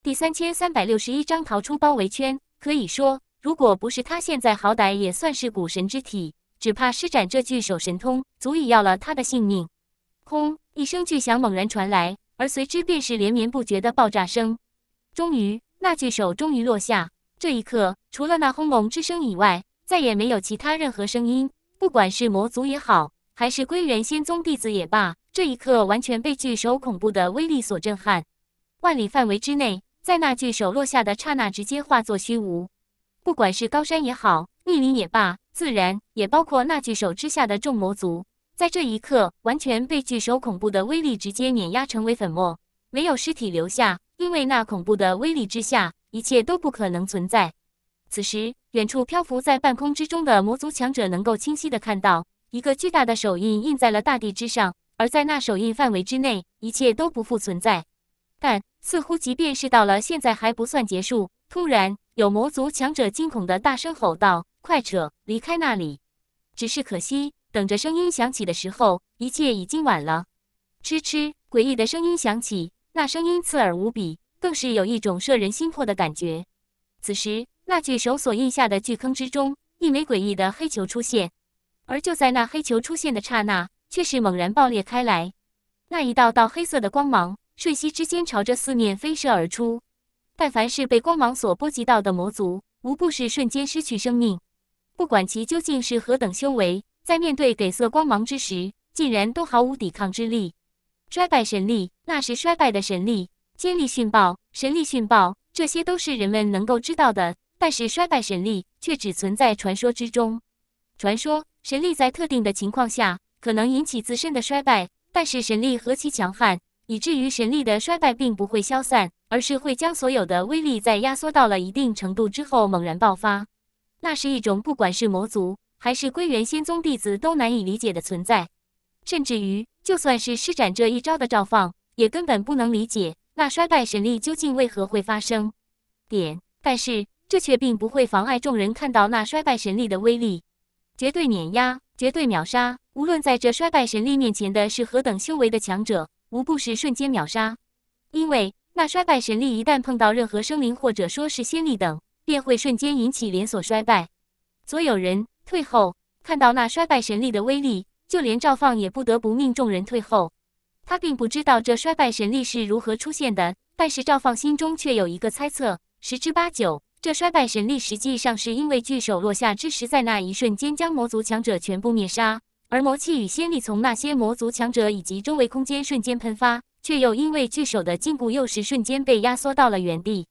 第三千三百六十一章逃出包围圈。可以说，如果不是他现在好歹也算是古神之体，只怕施展这巨手神通，足以要了他的性命。轰！一声巨响猛然传来，而随之便是连绵不绝的爆炸声。终于，那巨手终于落下。这一刻，除了那轰隆之声以外，再也没有其他任何声音。不管是魔族也好，还是归元仙宗弟子也罢，这一刻完全被巨手恐怖的威力所震撼。万里范围之内。在那巨手落下的刹那，直接化作虚无。不管是高山也好，密林也罢，自然也包括那巨手之下的众魔族，在这一刻，完全被巨手恐怖的威力直接碾压成为粉末，没有尸体留下，因为那恐怖的威力之下，一切都不可能存在。此时，远处漂浮在半空之中的魔族强者能够清晰的看到，一个巨大的手印印在了大地之上，而在那手印范围之内，一切都不复存在。但。似乎即便是到了现在还不算结束。突然，有魔族强者惊恐的大声吼道：“快撤，离开那里！”只是可惜，等着声音响起的时候，一切已经晚了。嗤嗤，诡异的声音响起，那声音刺耳无比，更是有一种摄人心魄的感觉。此时，那巨手所印下的巨坑之中，一枚诡异的黑球出现。而就在那黑球出现的刹那，却是猛然爆裂开来，那一道道黑色的光芒。瞬息之间，朝着四面飞射而出。但凡是被光芒所波及到的魔族，无不是瞬间失去生命。不管其究竟是何等修为，在面对给色光芒之时，竟然都毫无抵抗之力。衰败神力，那是衰败的神力。尖力迅暴，神力迅暴，这些都是人们能够知道的。但是衰败神力却只存在传说之中。传说，神力在特定的情况下，可能引起自身的衰败。但是神力何其强悍！以至于神力的衰败并不会消散，而是会将所有的威力在压缩到了一定程度之后猛然爆发。那是一种不管是魔族还是归元仙宗弟子都难以理解的存在，甚至于就算是施展这一招的赵放，也根本不能理解那衰败神力究竟为何会发生。点，但是这却并不会妨碍众人看到那衰败神力的威力，绝对碾压，绝对秒杀。无论在这衰败神力面前的是何等修为的强者。无不是瞬间秒杀，因为那衰败神力一旦碰到任何生灵或者说是仙力等，便会瞬间引起连锁衰败。所有人退后，看到那衰败神力的威力，就连赵放也不得不命众人退后。他并不知道这衰败神力是如何出现的，但是赵放心中却有一个猜测：十之八九，这衰败神力实际上是因为巨手落下之时，在那一瞬间将魔族强者全部灭杀。而魔气与仙力从那些魔族强者以及周围空间瞬间喷发，却又因为巨手的禁锢，又是瞬间被压缩到了原地，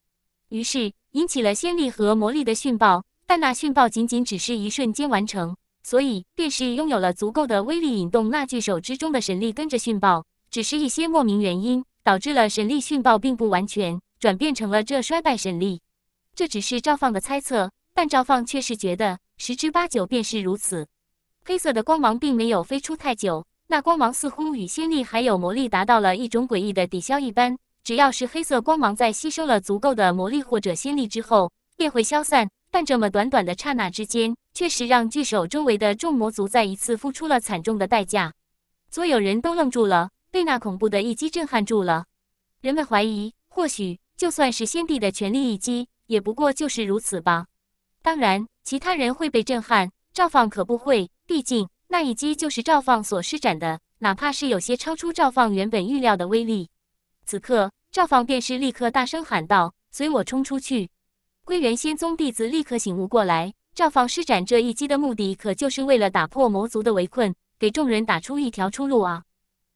于是引起了仙力和魔力的迅爆，但那迅爆仅仅只是一瞬间完成，所以便是拥有了足够的威力，引动那巨手之中的神力跟着迅爆。只是一些莫名原因，导致了神力迅爆并不完全转变成了这衰败神力。这只是赵放的猜测，但赵放却是觉得十之八九便是如此。黑色的光芒并没有飞出太久，那光芒似乎与仙力还有魔力达到了一种诡异的抵消一般。只要是黑色光芒在吸收了足够的魔力或者仙力之后，便会消散。但这么短短的刹那之间，确实让巨手周围的众魔族再一次付出了惨重的代价。所有人都愣住了，被那恐怖的一击震撼住了。人们怀疑，或许就算是先帝的全力一击，也不过就是如此吧。当然，其他人会被震撼，赵放可不会。毕竟那一击就是赵放所施展的，哪怕是有些超出赵放原本预料的威力。此刻，赵放便是立刻大声喊道：“随我冲出去！”归元仙宗弟子立刻醒悟过来，赵放施展这一击的目的，可就是为了打破魔族的围困，给众人打出一条出路啊！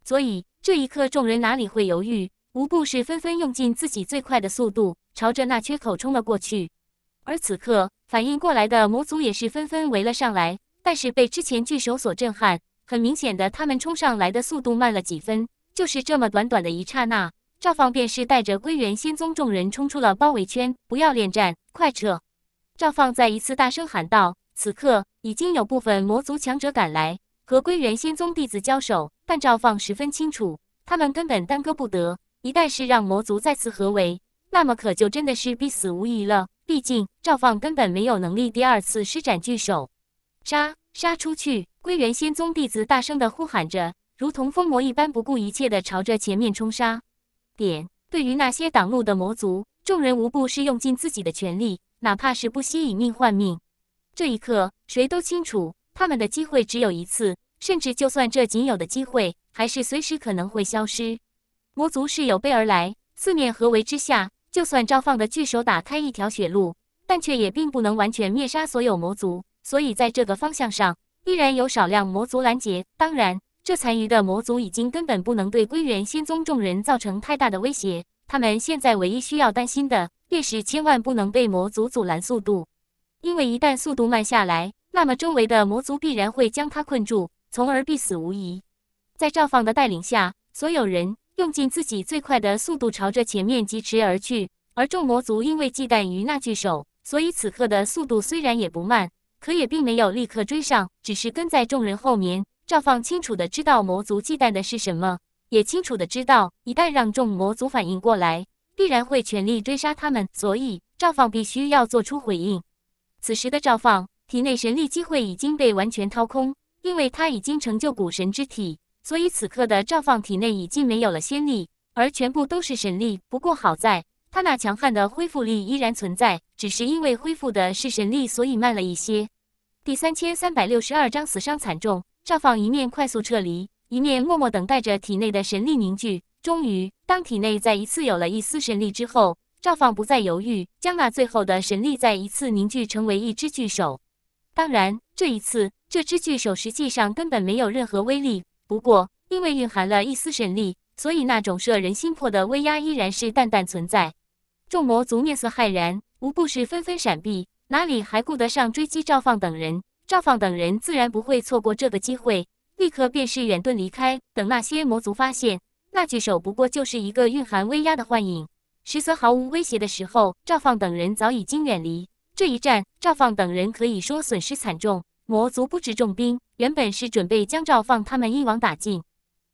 所以，这一刻众人哪里会犹豫，无不是纷纷用尽自己最快的速度，朝着那缺口冲了过去。而此刻反应过来的魔族也是纷纷围了上来。但是被之前巨手所震撼，很明显的，他们冲上来的速度慢了几分。就是这么短短的一刹那，赵放便是带着归元仙宗众人冲出了包围圈。不要恋战，快撤！赵放再一次大声喊道。此刻已经有部分魔族强者赶来和归元仙宗弟子交手，但赵放十分清楚，他们根本耽搁不得。一旦是让魔族再次合围，那么可就真的是必死无疑了。毕竟赵放根本没有能力第二次施展巨手。杀！杀出去！归元仙宗弟子大声的呼喊着，如同疯魔一般，不顾一切的朝着前面冲杀。点，对于那些挡路的魔族，众人无不是用尽自己的全力，哪怕是不惜以命换命。这一刻，谁都清楚，他们的机会只有一次，甚至就算这仅有的机会，还是随时可能会消失。魔族是有备而来，四面合围之下，就算赵放的巨手打开一条血路，但却也并不能完全灭杀所有魔族。所以，在这个方向上依然有少量魔族拦截。当然，这残余的魔族已经根本不能对归元仙宗众人造成太大的威胁。他们现在唯一需要担心的，便是千万不能被魔族阻拦速度，因为一旦速度慢下来，那么周围的魔族必然会将他困住，从而必死无疑。在赵放的带领下，所有人用尽自己最快的速度朝着前面疾驰而去。而众魔族因为忌惮于那巨兽，所以此刻的速度虽然也不慢。可也并没有立刻追上，只是跟在众人后面。赵放清楚的知道魔族忌惮的是什么，也清楚的知道一旦让众魔族反应过来，必然会全力追杀他们。所以赵放必须要做出回应。此时的赵放体内神力机会已经被完全掏空，因为他已经成就古神之体，所以此刻的赵放体内已经没有了仙力，而全部都是神力。不过好在他那强悍的恢复力依然存在。只是因为恢复的是神力，所以慢了一些。第三千三百六十二章死伤惨重，赵放一面快速撤离，一面默默等待着体内的神力凝聚。终于，当体内再一次有了一丝神力之后，赵放不再犹豫，将那最后的神力再一次凝聚成为一只巨手。当然，这一次这只巨手实际上根本没有任何威力。不过，因为蕴含了一丝神力，所以那种摄人心魄的威压依然是淡淡存在。众魔族面色骇然。无不是纷纷闪避，哪里还顾得上追击赵放等人？赵放等人自然不会错过这个机会，立刻便是远遁离开。等那些魔族发现那巨手不过就是一个蕴含威压的幻影，实则毫无威胁的时候，赵放等人早已经远离。这一战，赵放等人可以说损失惨重。魔族不知重兵，原本是准备将赵放他们一网打尽。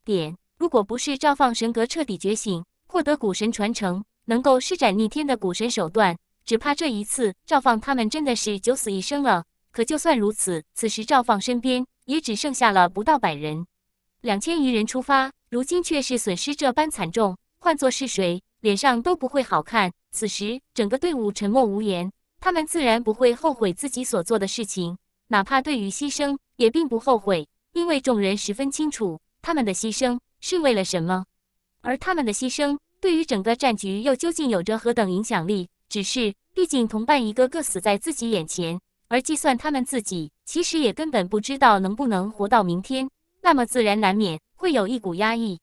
点，如果不是赵放神格彻底觉醒，获得古神传承，能够施展逆天的古神手段。只怕这一次，赵放他们真的是九死一生了。可就算如此，此时赵放身边也只剩下了不到百人，两千余人出发，如今却是损失这般惨重，换作是谁，脸上都不会好看。此时整个队伍沉默无言，他们自然不会后悔自己所做的事情，哪怕对于牺牲也并不后悔，因为众人十分清楚他们的牺牲是为了什么，而他们的牺牲对于整个战局又究竟有着何等影响力。只是，毕竟同伴一个个死在自己眼前，而计算他们自己，其实也根本不知道能不能活到明天，那么自然难免会有一股压抑。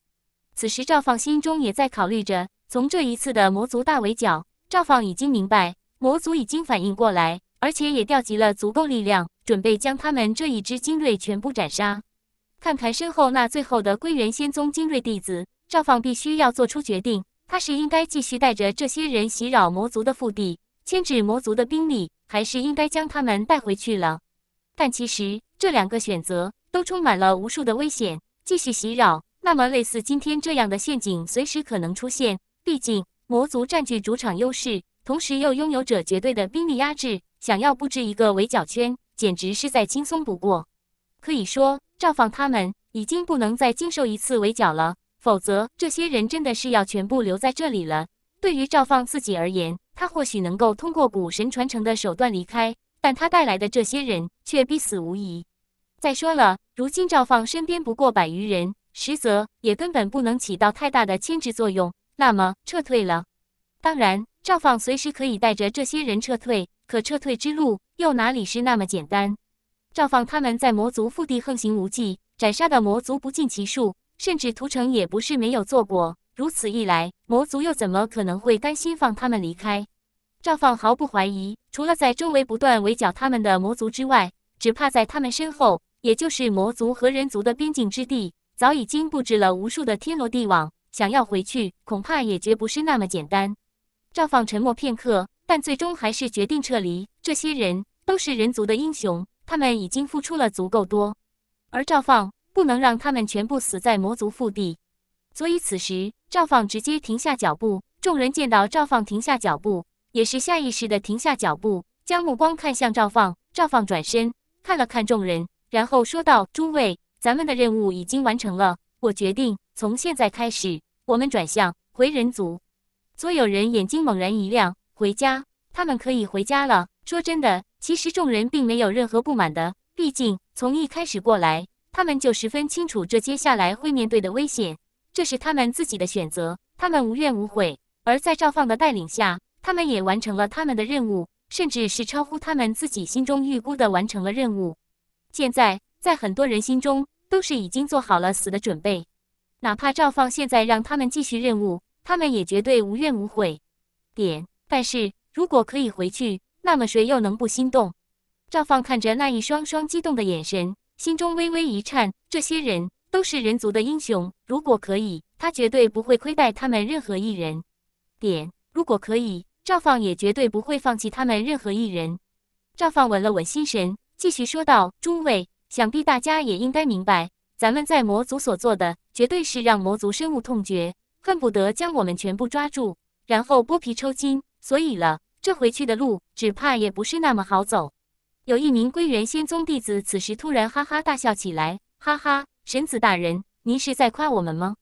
此时，赵放心中也在考虑着，从这一次的魔族大围剿，赵放已经明白魔族已经反应过来，而且也调集了足够力量，准备将他们这一支精锐全部斩杀。看看身后那最后的归元仙宗精锐弟子，赵放必须要做出决定。他是应该继续带着这些人袭扰魔族的腹地，牵制魔族的兵力，还是应该将他们带回去了？但其实这两个选择都充满了无数的危险。继续袭扰，那么类似今天这样的陷阱随时可能出现。毕竟魔族占据主场优势，同时又拥有着绝对的兵力压制，想要布置一个围剿圈，简直是再轻松不过。可以说，赵放他们已经不能再经受一次围剿了。否则，这些人真的是要全部留在这里了。对于赵放自己而言，他或许能够通过古神传承的手段离开，但他带来的这些人却必死无疑。再说了，如今赵放身边不过百余人，实则也根本不能起到太大的牵制作用。那么，撤退了。当然，赵放随时可以带着这些人撤退，可撤退之路又哪里是那么简单？赵放他们在魔族腹地横行无忌，斩杀的魔族不计其数。甚至屠城也不是没有做过。如此一来，魔族又怎么可能会甘心放他们离开？赵放毫不怀疑，除了在周围不断围剿他们的魔族之外，只怕在他们身后，也就是魔族和人族的边境之地，早已经布置了无数的天罗地网。想要回去，恐怕也绝不是那么简单。赵放沉默片刻，但最终还是决定撤离。这些人都是人族的英雄，他们已经付出了足够多，而赵放。不能让他们全部死在魔族腹地，所以此时赵放直接停下脚步。众人见到赵放停下脚步，也是下意识的停下脚步，将目光看向赵放。赵放转身看了看众人，然后说道：“诸位，咱们的任务已经完成了。我决定从现在开始，我们转向回人族。”所有人眼睛猛然一亮，回家，他们可以回家了。说真的，其实众人并没有任何不满的，毕竟从一开始过来。他们就十分清楚，这接下来会面对的危险，这是他们自己的选择，他们无怨无悔。而在赵放的带领下，他们也完成了他们的任务，甚至是超乎他们自己心中预估的完成了任务。现在，在很多人心中，都是已经做好了死的准备，哪怕赵放现在让他们继续任务，他们也绝对无怨无悔。点，但是如果可以回去，那么谁又能不心动？赵放看着那一双双激动的眼神。心中微微一颤，这些人都是人族的英雄。如果可以，他绝对不会亏待他们任何一人。点，如果可以，赵放也绝对不会放弃他们任何一人。赵放稳了稳心神，继续说道：“诸位，想必大家也应该明白，咱们在魔族所做的，绝对是让魔族深恶痛绝，恨不得将我们全部抓住，然后剥皮抽筋。所以了，这回去的路，只怕也不是那么好走。”有一名归元仙宗弟子此时突然哈哈大笑起来，哈哈，神子大人，您是在夸我们吗？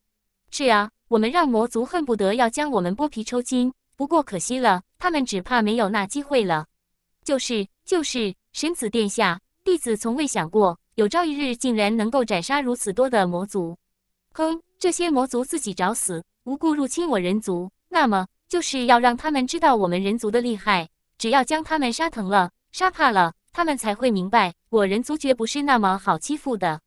是啊，我们让魔族恨不得要将我们剥皮抽筋，不过可惜了，他们只怕没有那机会了。就是就是，神子殿下，弟子从未想过，有朝一日竟然能够斩杀如此多的魔族。哼，这些魔族自己找死，无故入侵我人族，那么就是要让他们知道我们人族的厉害，只要将他们杀疼了，杀怕了。他们才会明白，我人族绝不是那么好欺负的。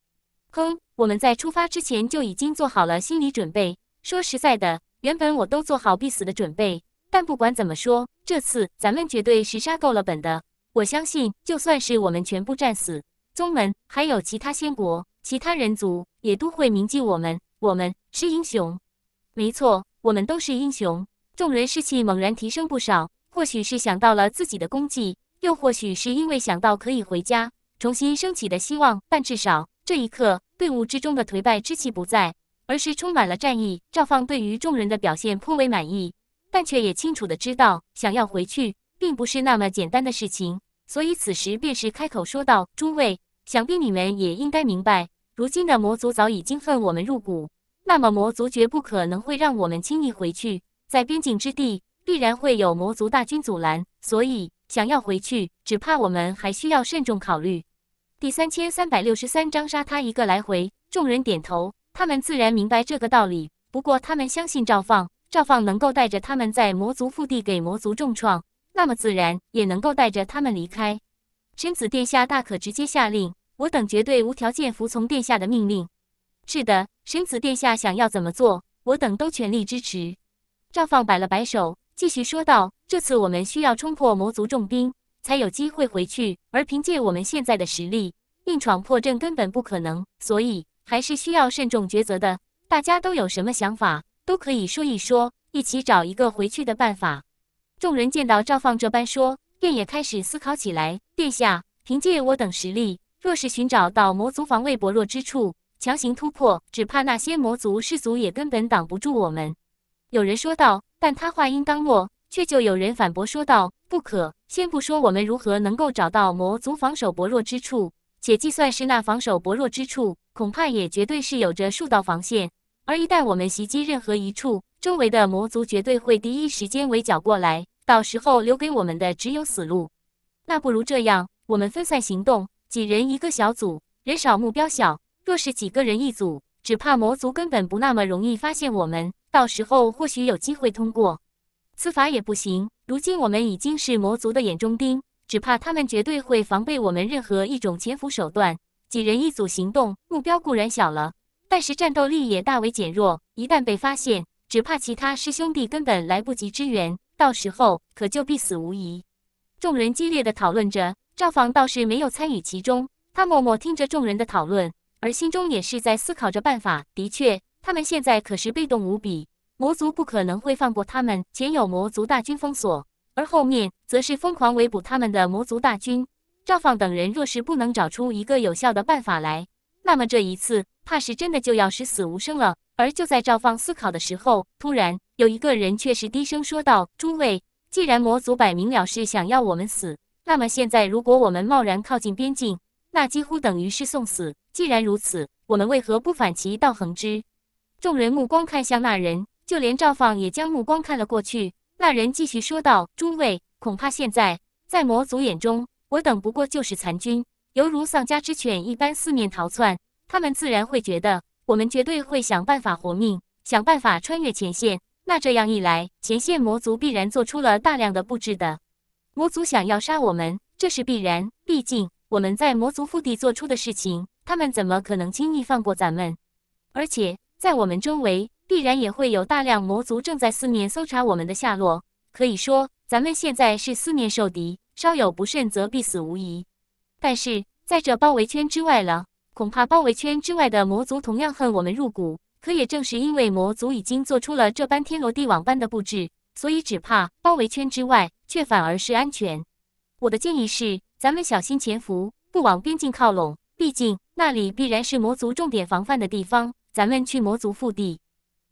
哼，我们在出发之前就已经做好了心理准备。说实在的，原本我都做好必死的准备。但不管怎么说，这次咱们绝对是杀够了本的。我相信，就算是我们全部战死，宗门还有其他仙国、其他人族，也都会铭记我们。我们是英雄。没错，我们都是英雄。众人士气猛然提升不少，或许是想到了自己的功绩。又或许是因为想到可以回家，重新升起的希望。但至少这一刻，队伍之中的颓败之气不在，而是充满了战意。赵放对于众人的表现颇为满意，但却也清楚的知道，想要回去并不是那么简单的事情。所以此时便是开口说道：“诸位，想必你们也应该明白，如今的魔族早已经恨我们入骨，那么魔族绝不可能会让我们轻易回去。在边境之地，必然会有魔族大军阻拦，所以。”想要回去，只怕我们还需要慎重考虑。第三千三百六十三章杀他一个来回。众人点头，他们自然明白这个道理。不过他们相信赵放，赵放能够带着他们在魔族腹地给魔族重创，那么自然也能够带着他们离开。神子殿下大可直接下令，我等绝对无条件服从殿下的命令。是的，神子殿下想要怎么做，我等都全力支持。赵放摆了摆手。继续说道：“这次我们需要冲破魔族重兵，才有机会回去。而凭借我们现在的实力，硬闯破阵根本不可能。所以还是需要慎重抉择的。大家都有什么想法，都可以说一说，一起找一个回去的办法。”众人见到赵放这般说，便也开始思考起来。殿下，凭借我等实力，若是寻找到魔族防卫薄弱之处，强行突破，只怕那些魔族士卒也根本挡不住我们。”有人说道。但他话音刚落，却就有人反驳说道：“不可！先不说我们如何能够找到魔族防守薄弱之处，且就算是那防守薄弱之处，恐怕也绝对是有着数道防线。而一旦我们袭击任何一处，周围的魔族绝对会第一时间围剿过来，到时候留给我们的只有死路。那不如这样，我们分散行动，几人一个小组，人少目标小。若是几个人一组，只怕魔族根本不那么容易发现我们。”到时候或许有机会通过，此法也不行。如今我们已经是魔族的眼中钉，只怕他们绝对会防备我们任何一种潜伏手段。几人一组行动，目标固然小了，但是战斗力也大为减弱。一旦被发现，只怕其他师兄弟根本来不及支援，到时候可就必死无疑。众人激烈的讨论着，赵房倒是没有参与其中，他默默听着众人的讨论，而心中也是在思考着办法。的确。他们现在可是被动无比，魔族不可能会放过他们。前有魔族大军封锁，而后面则是疯狂围捕他们的魔族大军。赵放等人若是不能找出一个有效的办法来，那么这一次怕是真的就要死死无生了。而就在赵放思考的时候，突然有一个人却是低声说道：“诸位，既然魔族摆明了是想要我们死，那么现在如果我们贸然靠近边境，那几乎等于是送死。既然如此，我们为何不反其道横之？”众人目光看向那人，就连赵放也将目光看了过去。那人继续说道：“诸位，恐怕现在在魔族眼中，我等不过就是残军，犹如丧家之犬一般四面逃窜。他们自然会觉得我们绝对会想办法活命，想办法穿越前线。那这样一来，前线魔族必然做出了大量的布置的。魔族想要杀我们，这是必然。毕竟我们在魔族腹地做出的事情，他们怎么可能轻易放过咱们？而且。”在我们周围，必然也会有大量魔族正在四面搜查我们的下落。可以说，咱们现在是四面受敌，稍有不慎则必死无疑。但是，在这包围圈之外了，恐怕包围圈之外的魔族同样恨我们入骨。可也正是因为魔族已经做出了这般天罗地网般的布置，所以只怕包围圈之外却反而是安全。我的建议是，咱们小心潜伏，不往边境靠拢。毕竟，那里必然是魔族重点防范的地方。咱们去魔族腹地，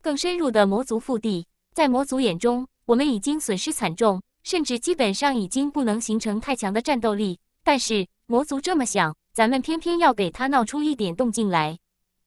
更深入的魔族腹地。在魔族眼中，我们已经损失惨重，甚至基本上已经不能形成太强的战斗力。但是魔族这么想，咱们偏偏要给他闹出一点动静来。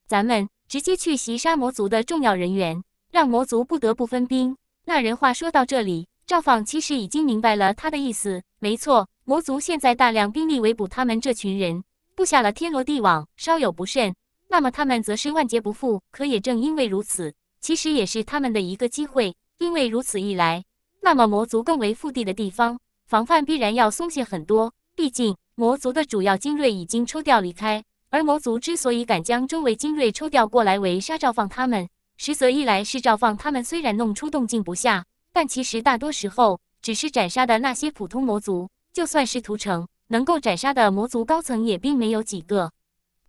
咱们直接去袭杀魔族的重要人员，让魔族不得不分兵。那人话说到这里，赵放其实已经明白了他的意思。没错，魔族现在大量兵力围捕他们这群人，布下了天罗地网，稍有不慎。那么他们则是万劫不复。可也正因为如此，其实也是他们的一个机会。因为如此一来，那么魔族更为腹地的地方防范必然要松懈很多。毕竟魔族的主要精锐已经抽调离开，而魔族之所以敢将周围精锐抽调过来围杀赵放他们，实则一来是赵放他们虽然弄出动静不下，但其实大多时候只是斩杀的那些普通魔族。就算是屠城，能够斩杀的魔族高层也并没有几个。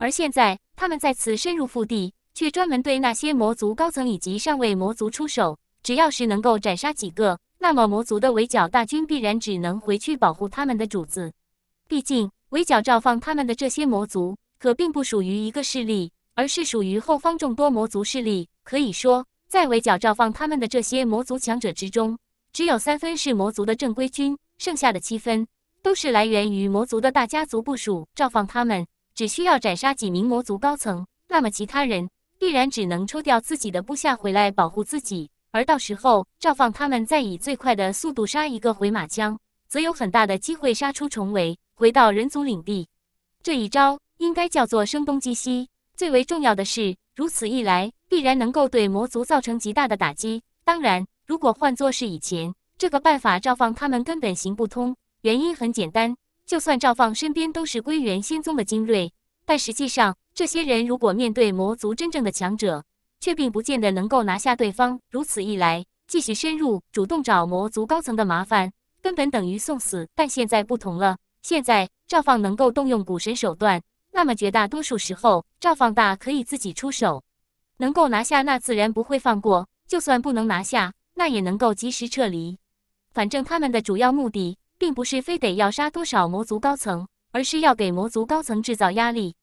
而现在，他们再次深入腹地，却专门对那些魔族高层以及上位魔族出手。只要是能够斩杀几个，那么魔族的围剿大军必然只能回去保护他们的主子。毕竟，围剿赵放他们的这些魔族，可并不属于一个势力，而是属于后方众多魔族势力。可以说，在围剿赵放他们的这些魔族强者之中，只有三分是魔族的正规军，剩下的七分都是来源于魔族的大家族部署。赵放他们。只需要斩杀几名魔族高层，那么其他人必然只能抽调自己的部下回来保护自己，而到时候赵放他们再以最快的速度杀一个回马枪，则有很大的机会杀出重围，回到人族领地。这一招应该叫做声东击西。最为重要的是，如此一来必然能够对魔族造成极大的打击。当然，如果换作是以前，这个办法赵放他们根本行不通，原因很简单。就算赵放身边都是归元仙宗的精锐，但实际上这些人如果面对魔族真正的强者，却并不见得能够拿下对方。如此一来，继续深入，主动找魔族高层的麻烦，根本等于送死。但现在不同了，现在赵放能够动用古神手段，那么绝大多数时候，赵放大可以自己出手，能够拿下那自然不会放过；就算不能拿下，那也能够及时撤离。反正他们的主要目的。并不是非得要杀多少魔族高层，而是要给魔族高层制造压力，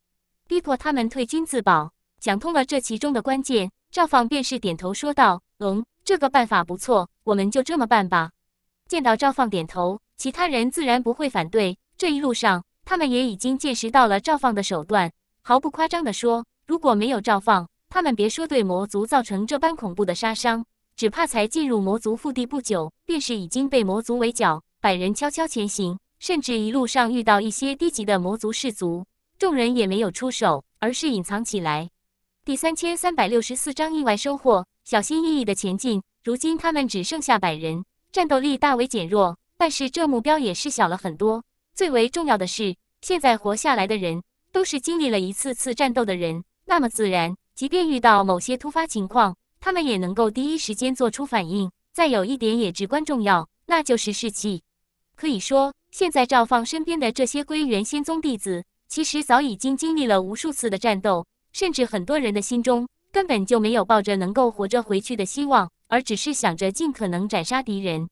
逼迫他们退军自保。想通了这其中的关键，赵放便是点头说道：“龙，这个办法不错，我们就这么办吧。”见到赵放点头，其他人自然不会反对。这一路上，他们也已经见识到了赵放的手段。毫不夸张地说，如果没有赵放，他们别说对魔族造成这般恐怖的杀伤，只怕才进入魔族腹地不久，便是已经被魔族围剿。百人悄悄前行，甚至一路上遇到一些低级的魔族士卒，众人也没有出手，而是隐藏起来。第三千三百六十四章意外收获，小心翼翼的前进。如今他们只剩下百人，战斗力大为减弱，但是这目标也是小了很多。最为重要的是，现在活下来的人都是经历了一次次战斗的人，那么自然，即便遇到某些突发情况，他们也能够第一时间做出反应。再有一点也至关重要，那就是士气。可以说，现在赵放身边的这些归元仙宗弟子，其实早已经经历了无数次的战斗，甚至很多人的心中根本就没有抱着能够活着回去的希望，而只是想着尽可能斩杀敌人，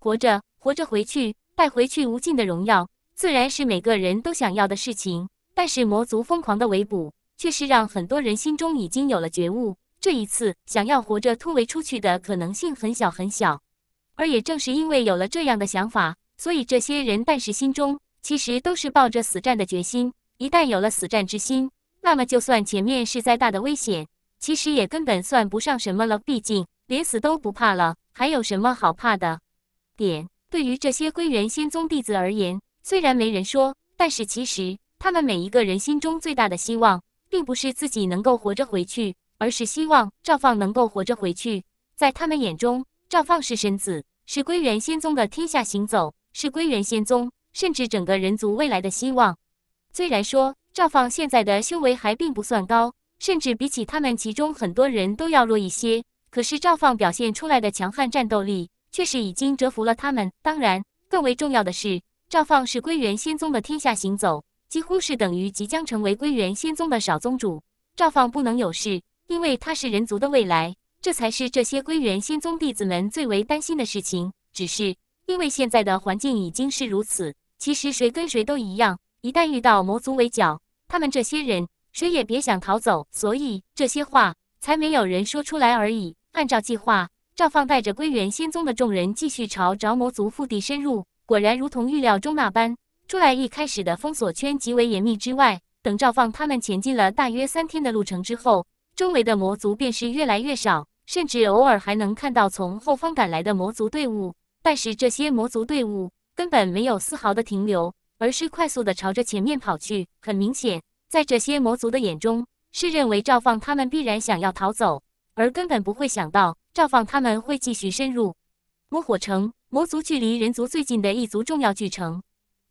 活着，活着回去，带回去无尽的荣耀，自然是每个人都想要的事情。但是魔族疯狂的围捕，却是让很多人心中已经有了觉悟，这一次想要活着突围出去的可能性很小很小。而也正是因为有了这样的想法。所以这些人，但是心中其实都是抱着死战的决心。一旦有了死战之心，那么就算前面是再大的危险，其实也根本算不上什么了。毕竟连死都不怕了，还有什么好怕的？点对于这些归元仙宗弟子而言，虽然没人说，但是其实他们每一个人心中最大的希望，并不是自己能够活着回去，而是希望赵放能够活着回去。在他们眼中，赵放是神子，是归元仙宗的天下行走。是归元仙宗，甚至整个人族未来的希望。虽然说赵放现在的修为还并不算高，甚至比起他们其中很多人都要弱一些，可是赵放表现出来的强悍战斗力，却是已经折服了他们。当然，更为重要的是，赵放是归元仙宗的天下行走，几乎是等于即将成为归元仙宗的少宗主。赵放不能有事，因为他是人族的未来，这才是这些归元仙宗弟子们最为担心的事情。只是。因为现在的环境已经是如此，其实谁跟谁都一样，一旦遇到魔族围剿，他们这些人谁也别想逃走，所以这些话才没有人说出来而已。按照计划，赵放带着归元仙宗的众人继续朝着魔族腹地深入。果然如同预料中那般，出来一开始的封锁圈极为严密之外，等赵放他们前进了大约三天的路程之后，周围的魔族便是越来越少，甚至偶尔还能看到从后方赶来的魔族队伍。但是这些魔族队伍根本没有丝毫的停留，而是快速的朝着前面跑去。很明显，在这些魔族的眼中，是认为赵放他们必然想要逃走，而根本不会想到赵放他们会继续深入魔火城。魔族距离人族最近的一族重要巨城，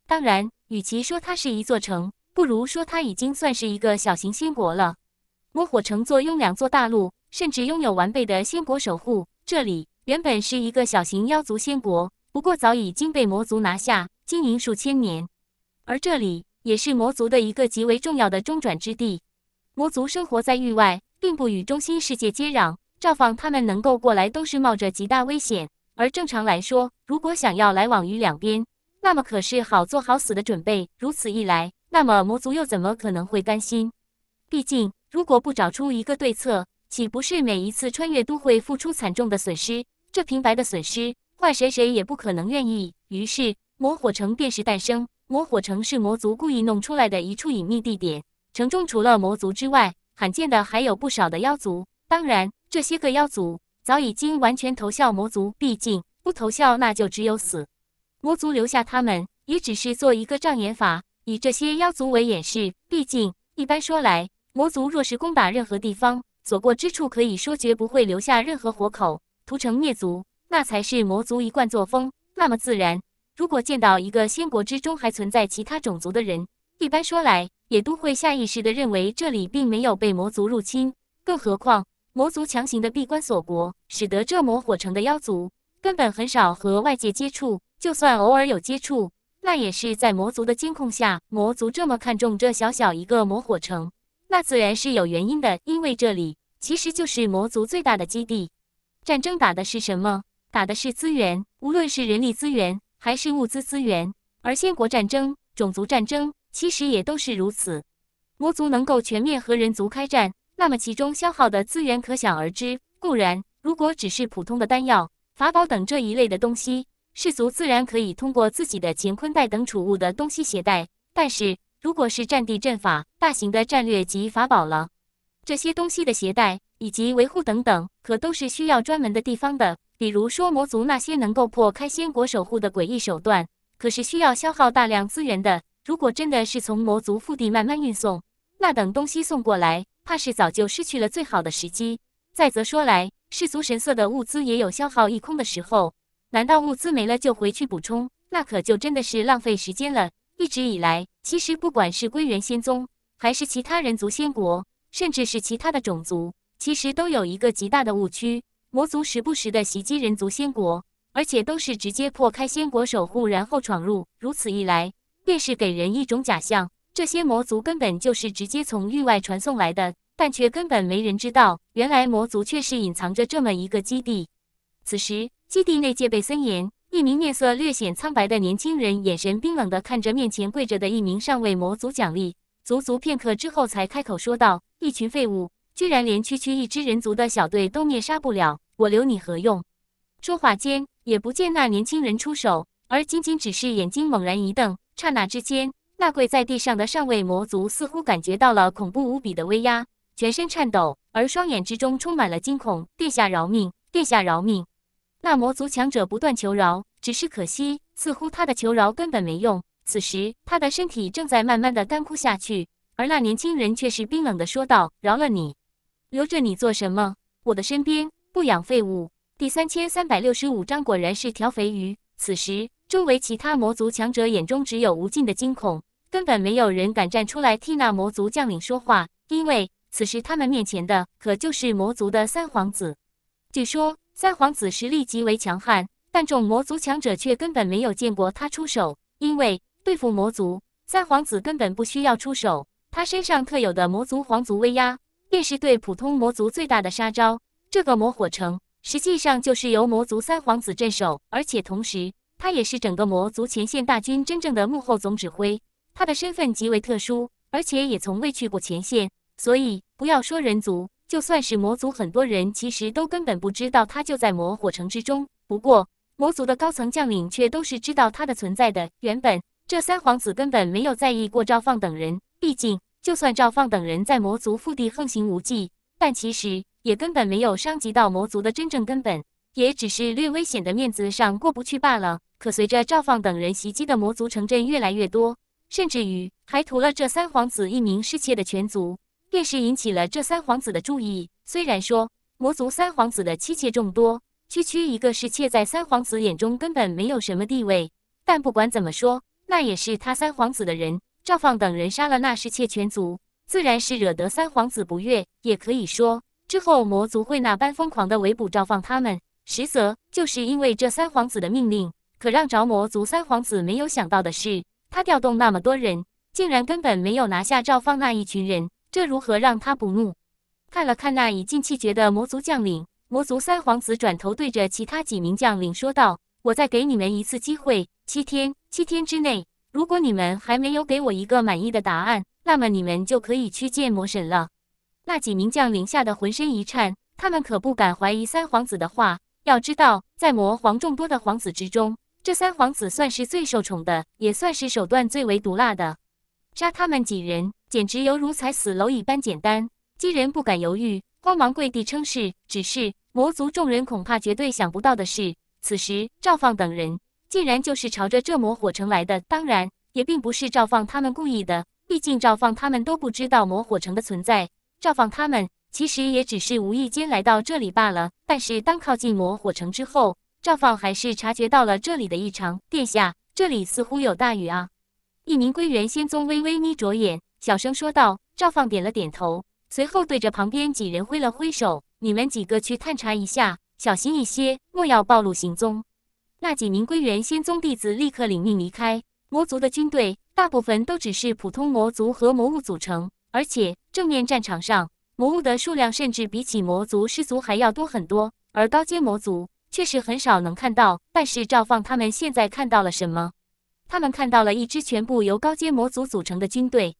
当然，与其说它是一座城，不如说它已经算是一个小型仙国了。魔火城坐拥两座大陆，甚至拥有完备的仙国守护，这里。原本是一个小型妖族仙国，不过早已经被魔族拿下，经营数千年。而这里也是魔族的一个极为重要的中转之地。魔族生活在域外，并不与中心世界接壤，照访他们能够过来，都是冒着极大危险。而正常来说，如果想要来往于两边，那么可是好做好死的准备。如此一来，那么魔族又怎么可能会甘心？毕竟，如果不找出一个对策，岂不是每一次穿越都会付出惨重的损失？这平白的损失，换谁谁也不可能愿意。于是魔火城便是诞生。魔火城是魔族故意弄出来的一处隐秘地点，城中除了魔族之外，罕见的还有不少的妖族。当然，这些个妖族早已经完全投效魔族，毕竟不投效那就只有死。魔族留下他们，也只是做一个障眼法，以这些妖族为掩饰。毕竟一般说来，魔族若是攻打任何地方，所过之处可以说绝不会留下任何活口。屠城灭族，那才是魔族一贯作风。那么自然，如果见到一个仙国之中还存在其他种族的人，一般说来也都会下意识地认为这里并没有被魔族入侵。更何况魔族强行的闭关锁国，使得这魔火城的妖族根本很少和外界接触。就算偶尔有接触，那也是在魔族的监控下。魔族这么看重这小小一个魔火城，那自然是有原因的，因为这里其实就是魔族最大的基地。战争打的是什么？打的是资源，无论是人力资源还是物资资源。而先国战争、种族战争，其实也都是如此。魔族能够全面和人族开战，那么其中消耗的资源可想而知。固然，如果只是普通的丹药、法宝等这一类的东西，世族自然可以通过自己的乾坤袋等储物的东西携带。但是，如果是战地阵法、大型的战略级法宝了，这些东西的携带。以及维护等等，可都是需要专门的地方的。比如说魔族那些能够破开仙国守护的诡异手段，可是需要消耗大量资源的。如果真的是从魔族腹地慢慢运送，那等东西送过来，怕是早就失去了最好的时机。再则说来，世俗神色的物资也有消耗一空的时候。难道物资没了就回去补充？那可就真的是浪费时间了。一直以来，其实不管是归元仙宗，还是其他人族仙国，甚至是其他的种族。其实都有一个极大的误区，魔族时不时的袭击人族仙国，而且都是直接破开仙国守护，然后闯入。如此一来，便是给人一种假象，这些魔族根本就是直接从域外传送来的，但却根本没人知道，原来魔族却是隐藏着这么一个基地。此时，基地内戒备森严，一名面色略显苍白的年轻人，眼神冰冷的看着面前跪着的一名上位魔族奖励。足足片刻之后，才开口说道：“一群废物。”居然连区区一支人族的小队都灭杀不了，我留你何用？说话间，也不见那年轻人出手，而仅仅只是眼睛猛然一瞪，刹那之间，那跪在地上的上位魔族似乎感觉到了恐怖无比的威压，全身颤抖，而双眼之中充满了惊恐。殿下饶命，殿下饶命！那魔族强者不断求饶，只是可惜，似乎他的求饶根本没用。此时，他的身体正在慢慢的干枯下去，而那年轻人却是冰冷的说道：“饶了你。”留着你做什么？我的身边不养废物。第三千三百六十五章果然是条肥鱼。此时，周围其他魔族强者眼中只有无尽的惊恐，根本没有人敢站出来替那魔族将领说话，因为此时他们面前的可就是魔族的三皇子。据说三皇子实力极为强悍，但众魔族强者却根本没有见过他出手，因为对付魔族，三皇子根本不需要出手，他身上特有的魔族皇族威压。便是对普通魔族最大的杀招。这个魔火城实际上就是由魔族三皇子镇守，而且同时他也是整个魔族前线大军真正的幕后总指挥。他的身份极为特殊，而且也从未去过前线，所以不要说人族，就算是魔族，很多人其实都根本不知道他就在魔火城之中。不过魔族的高层将领却都是知道他的存在的。原本这三皇子根本没有在意过赵放等人，毕竟。就算赵放等人在魔族腹地横行无忌，但其实也根本没有伤及到魔族的真正根本，也只是略危险的面子上过不去罢了。可随着赵放等人袭击的魔族城镇越来越多，甚至于还屠了这三皇子一名侍妾的全族，便是引起了这三皇子的注意。虽然说魔族三皇子的妻妾众多，区区一个侍妾在三皇子眼中根本没有什么地位，但不管怎么说，那也是他三皇子的人。赵放等人杀了那侍妾全族，自然是惹得三皇子不悦。也可以说，之后魔族会那般疯狂的围捕赵放他们，实则就是因为这三皇子的命令。可让着魔族三皇子没有想到的是，他调动那么多人，竟然根本没有拿下赵放那一群人，这如何让他不怒？看了看那已尽气绝的魔族将领，魔族三皇子转头对着其他几名将领说道：“我再给你们一次机会，七天，七天之内。”如果你们还没有给我一个满意的答案，那么你们就可以去见魔神了。那几名将领吓得浑身一颤，他们可不敢怀疑三皇子的话。要知道，在魔皇众多的皇子之中，这三皇子算是最受宠的，也算是手段最为毒辣的。杀他们几人，简直犹如踩死蝼蚁般简单。几人不敢犹豫，慌忙跪地称是。只是魔族众人恐怕绝对想不到的是，此时赵放等人。竟然就是朝着这魔火城来的，当然也并不是赵放他们故意的，毕竟赵放他们都不知道魔火城的存在。赵放他们其实也只是无意间来到这里罢了。但是当靠近魔火城之后，赵放还是察觉到了这里的异常。殿下，这里似乎有大雨啊！一名归元仙宗微微眯着眼，小声说道。赵放点了点头，随后对着旁边几人挥了挥手：“你们几个去探查一下，小心一些，莫要暴露行踪。”那几名归元仙宗弟子立刻领命离开。魔族的军队大部分都只是普通魔族和魔物组成，而且正面战场上魔物的数量甚至比起魔族师族还要多很多。而高阶魔族确实很少能看到，但是赵放他们现在看到了什么？他们看到了一支全部由高阶魔族组成的军队。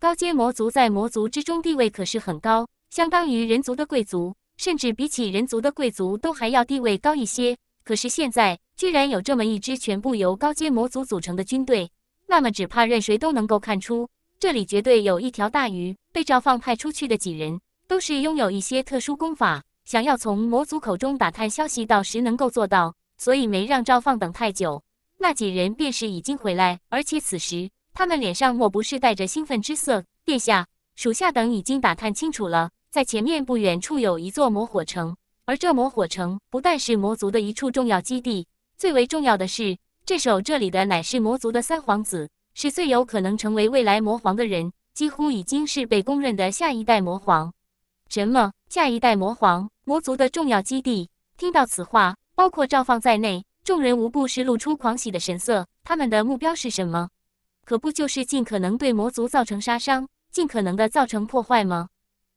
高阶魔族在魔族之中地位可是很高，相当于人族的贵族，甚至比起人族的贵族都还要地位高一些。可是现在居然有这么一支全部由高阶魔族组成的军队，那么只怕任谁都能够看出，这里绝对有一条大鱼。被赵放派出去的几人都是拥有一些特殊功法，想要从魔族口中打探消息，到时能够做到，所以没让赵放等太久，那几人便是已经回来。而且此时他们脸上莫不是带着兴奋之色？殿下，属下等已经打探清楚了，在前面不远处有一座魔火城。而这魔火城不但是魔族的一处重要基地，最为重要的是，镇守这里的乃是魔族的三皇子，是最有可能成为未来魔皇的人，几乎已经是被公认的下一代魔皇。什么？下一代魔皇？魔族的重要基地？听到此话，包括赵放在内，众人无不是露出狂喜的神色。他们的目标是什么？可不就是尽可能对魔族造成杀伤，尽可能的造成破坏吗？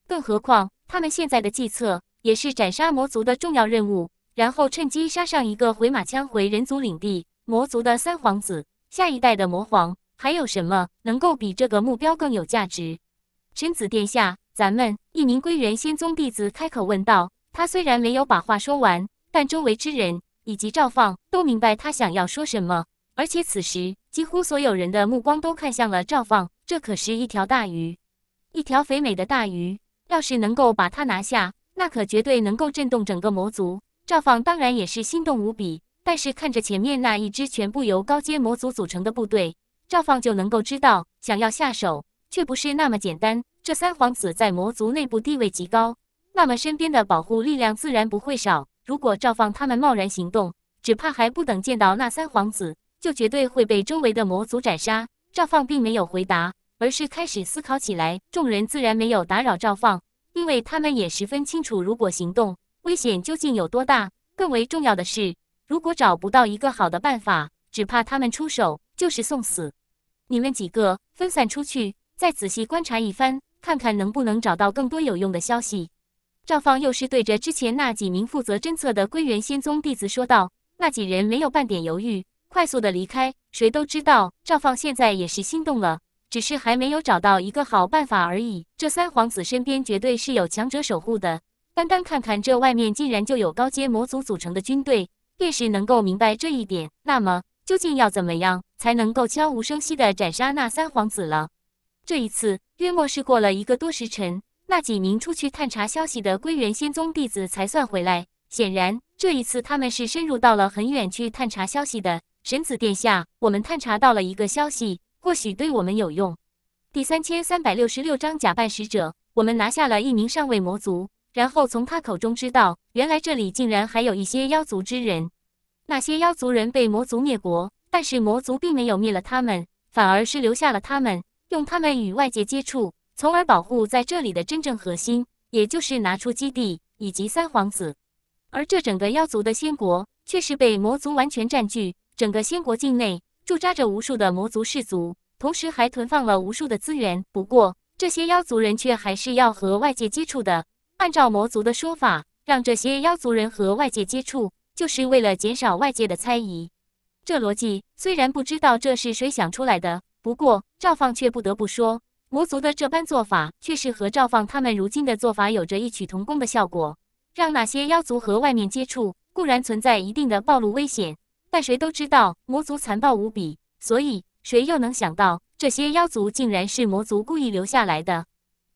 更何况，他们现在的计策。也是斩杀魔族的重要任务，然后趁机杀上一个回马枪，回人族领地。魔族的三皇子，下一代的魔皇，还有什么能够比这个目标更有价值？臣子殿下，咱们一名归元仙宗弟子开口问道。他虽然没有把话说完，但周围之人以及赵放都明白他想要说什么。而且此时，几乎所有人的目光都看向了赵放，这可是一条大鱼，一条肥美的大鱼。要是能够把他拿下。那可绝对能够震动整个魔族，赵放当然也是心动无比。但是看着前面那一支全部由高阶魔族组成的部队，赵放就能够知道，想要下手却不是那么简单。这三皇子在魔族内部地位极高，那么身边的保护力量自然不会少。如果赵放他们贸然行动，只怕还不等见到那三皇子，就绝对会被周围的魔族斩杀。赵放并没有回答，而是开始思考起来。众人自然没有打扰赵放。因为他们也十分清楚，如果行动，危险究竟有多大。更为重要的是，如果找不到一个好的办法，只怕他们出手就是送死。你们几个分散出去，再仔细观察一番，看看能不能找到更多有用的消息。赵放又是对着之前那几名负责侦测的归元仙宗弟子说道。那几人没有半点犹豫，快速的离开。谁都知道，赵放现在也是心动了。只是还没有找到一个好办法而已。这三皇子身边绝对是有强者守护的。单单看看这外面，竟然就有高阶魔族组成的军队，便是能够明白这一点。那么，究竟要怎么样才能够悄无声息的斩杀那三皇子了？这一次，约莫是过了一个多时辰，那几名出去探查消息的归元仙宗弟子才算回来。显然，这一次他们是深入到了很远去探查消息的。神子殿下，我们探查到了一个消息。或许对我们有用。第三千三百六十六章假扮使者。我们拿下了一名上位魔族，然后从他口中知道，原来这里竟然还有一些妖族之人。那些妖族人被魔族灭国，但是魔族并没有灭了他们，反而是留下了他们，用他们与外界接触，从而保护在这里的真正核心，也就是拿出基地以及三皇子。而这整个妖族的仙国，却是被魔族完全占据，整个仙国境内。驻扎着无数的魔族氏族，同时还存放了无数的资源。不过，这些妖族人却还是要和外界接触的。按照魔族的说法，让这些妖族人和外界接触，就是为了减少外界的猜疑。这逻辑虽然不知道这是谁想出来的，不过赵放却不得不说，魔族的这般做法却是和赵放他们如今的做法有着异曲同工的效果。让那些妖族和外面接触，固然存在一定的暴露危险。但谁都知道魔族残暴无比，所以谁又能想到这些妖族竟然是魔族故意留下来的？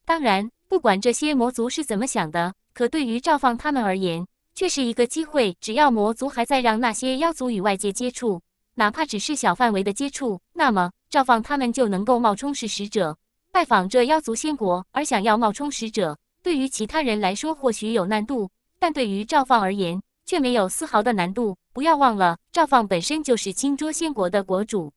当然，不管这些魔族是怎么想的，可对于赵放他们而言，却是一个机会。只要魔族还在让那些妖族与外界接触，哪怕只是小范围的接触，那么赵放他们就能够冒充是使者拜访这妖族仙国。而想要冒充使者，对于其他人来说或许有难度，但对于赵放而言，却没有丝毫的难度。不要忘了，赵放本身就是青桌仙国的国主，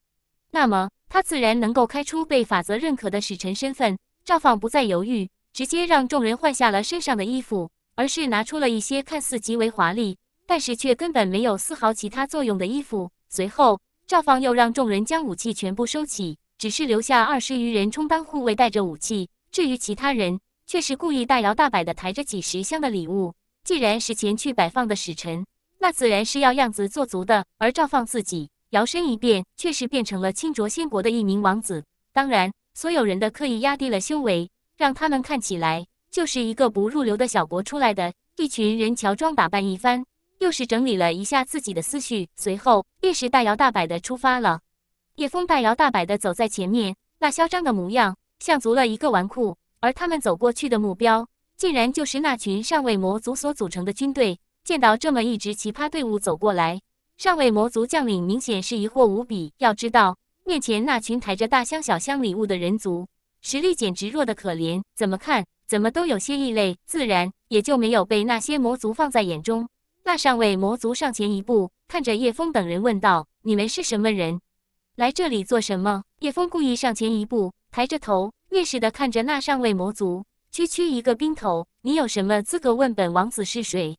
那么他自然能够开出被法则认可的使臣身份。赵放不再犹豫，直接让众人换下了身上的衣服，而是拿出了一些看似极为华丽，但是却根本没有丝毫其他作用的衣服。随后，赵放又让众人将武器全部收起，只是留下二十余人充当护卫，带着武器。至于其他人，却是故意大摇大摆的抬着几十箱的礼物。既然是前去摆放的使臣，那自然是要样子做足的。而赵放自己摇身一变，却是变成了清浊仙国的一名王子。当然，所有人的刻意压低了修为，让他们看起来就是一个不入流的小国出来的。一群人乔装打扮一番，又是整理了一下自己的思绪，随后便是大摇大摆的出发了。叶枫大摇大摆的走在前面，那嚣张的模样，像足了一个纨绔。而他们走过去的目标。竟然就是那群上位魔族所组成的军队，见到这么一支奇葩队伍走过来，上位魔族将领明显是疑惑无比。要知道，面前那群抬着大箱小箱礼物的人族，实力简直弱的可怜，怎么看怎么都有些异类，自然也就没有被那些魔族放在眼中。那上位魔族上前一步，看着叶枫等人问道：“你们是什么人？来这里做什么？”叶枫故意上前一步，抬着头蔑视的看着那上位魔族。区区一个兵头，你有什么资格问本王子是谁？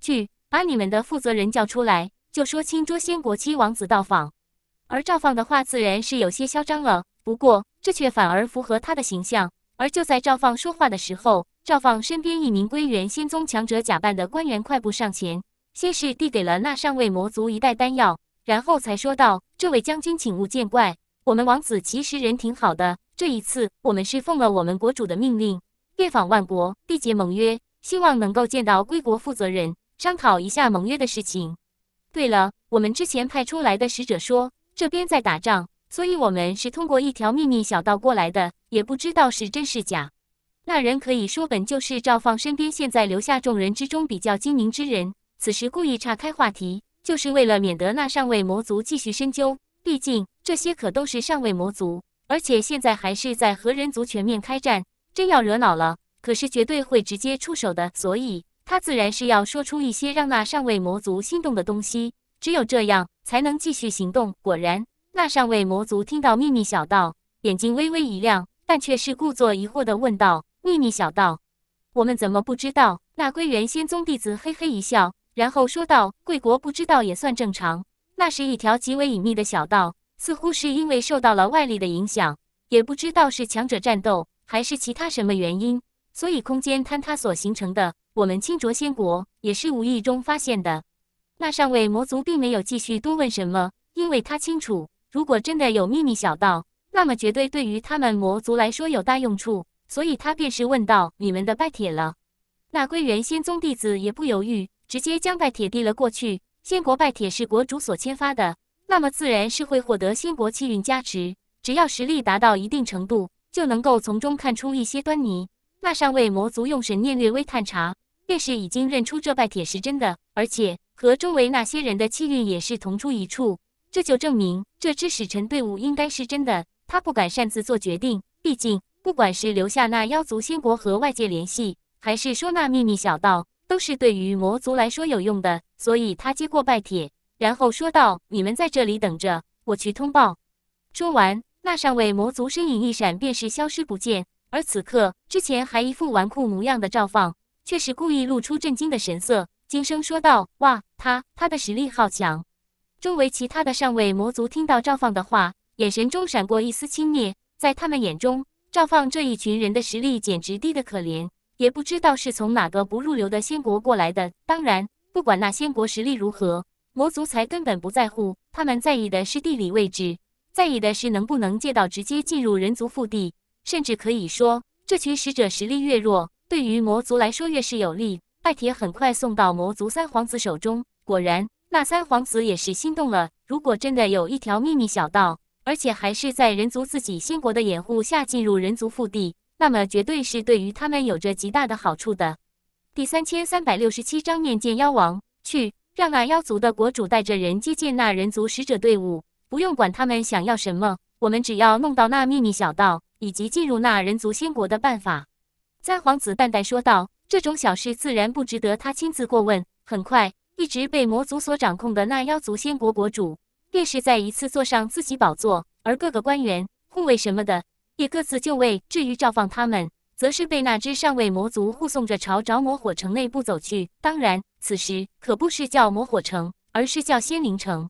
去，把你们的负责人叫出来，就说清捉仙国七王子到访。而赵放的话自然是有些嚣张了，不过这却反而符合他的形象。而就在赵放说话的时候，赵放身边一名归元仙宗强者假扮的官员快步上前，先是递给了那上位魔族一袋丹药，然后才说道：“这位将军，请勿见怪，我们王子其实人挺好的。这一次，我们是奉了我们国主的命令。”遍访万国，缔结盟约，希望能够见到归国负责人，商讨一下盟约的事情。对了，我们之前派出来的使者说这边在打仗，所以我们是通过一条秘密小道过来的，也不知道是真是假。那人可以说本就是赵放身边现在留下众人之中比较精明之人，此时故意岔开话题，就是为了免得那上位魔族继续深究，毕竟这些可都是上位魔族，而且现在还是在和人族全面开战。真要惹恼了，可是绝对会直接出手的，所以他自然是要说出一些让那上位魔族心动的东西，只有这样才能继续行动。果然，那上位魔族听到秘密小道，眼睛微微一亮，但却是故作疑惑的问道：“秘密小道，我们怎么不知道？”那归元仙宗弟子嘿嘿一笑，然后说道：“贵国不知道也算正常，那是一条极为隐秘的小道，似乎是因为受到了外力的影响，也不知道是强者战斗。”还是其他什么原因，所以空间坍塌所形成的，我们清浊仙国也是无意中发现的。那上位魔族并没有继续多问什么，因为他清楚，如果真的有秘密小道，那么绝对对于他们魔族来说有大用处，所以他便是问道你们的拜帖了。那归元仙宗弟子也不犹豫，直接将拜帖递了过去。仙国拜帖是国主所签发的，那么自然是会获得仙国气运加持，只要实力达到一定程度。就能够从中看出一些端倪。那上位魔族用神念略微探查，便是已经认出这拜帖是真的，而且和周围那些人的气运也是同出一处。这就证明这支使臣队伍应该是真的。他不敢擅自做决定，毕竟不管是留下那妖族仙国和外界联系，还是说那秘密小道，都是对于魔族来说有用的。所以他接过拜帖，然后说道：“你们在这里等着，我去通报。”说完。那上位魔族身影一闪，便是消失不见。而此刻之前还一副纨绔模样的赵放，却是故意露出震惊的神色，轻声说道：“哇，他他的实力好强！”周围其他的上位魔族听到赵放的话，眼神中闪过一丝轻蔑。在他们眼中，赵放这一群人的实力简直低得可怜，也不知道是从哪个不入流的仙国过来的。当然，不管那仙国实力如何，魔族才根本不在乎。他们在意的是地理位置。在意的是能不能借道直接进入人族腹地，甚至可以说，这群使者实力越弱，对于魔族来说越是有利。拜帖很快送到魔族三皇子手中，果然，那三皇子也是心动了。如果真的有一条秘密小道，而且还是在人族自己仙国的掩护下进入人族腹地，那么绝对是对于他们有着极大的好处的。第三千三百六十七章面见妖王，去让那妖族的国主带着人接见那人族使者队伍。不用管他们想要什么，我们只要弄到那秘密小道以及进入那人族仙国的办法。”三皇子淡淡说道，“这种小事自然不值得他亲自过问。”很快，一直被魔族所掌控的那妖族仙国国主，便是在一次坐上自己宝座，而各个官员、护卫什么的也各自就位。至于赵放他们，则是被那只上位魔族护送着朝着魔火城内部走去。当然，此时可不是叫魔火城，而是叫仙灵城。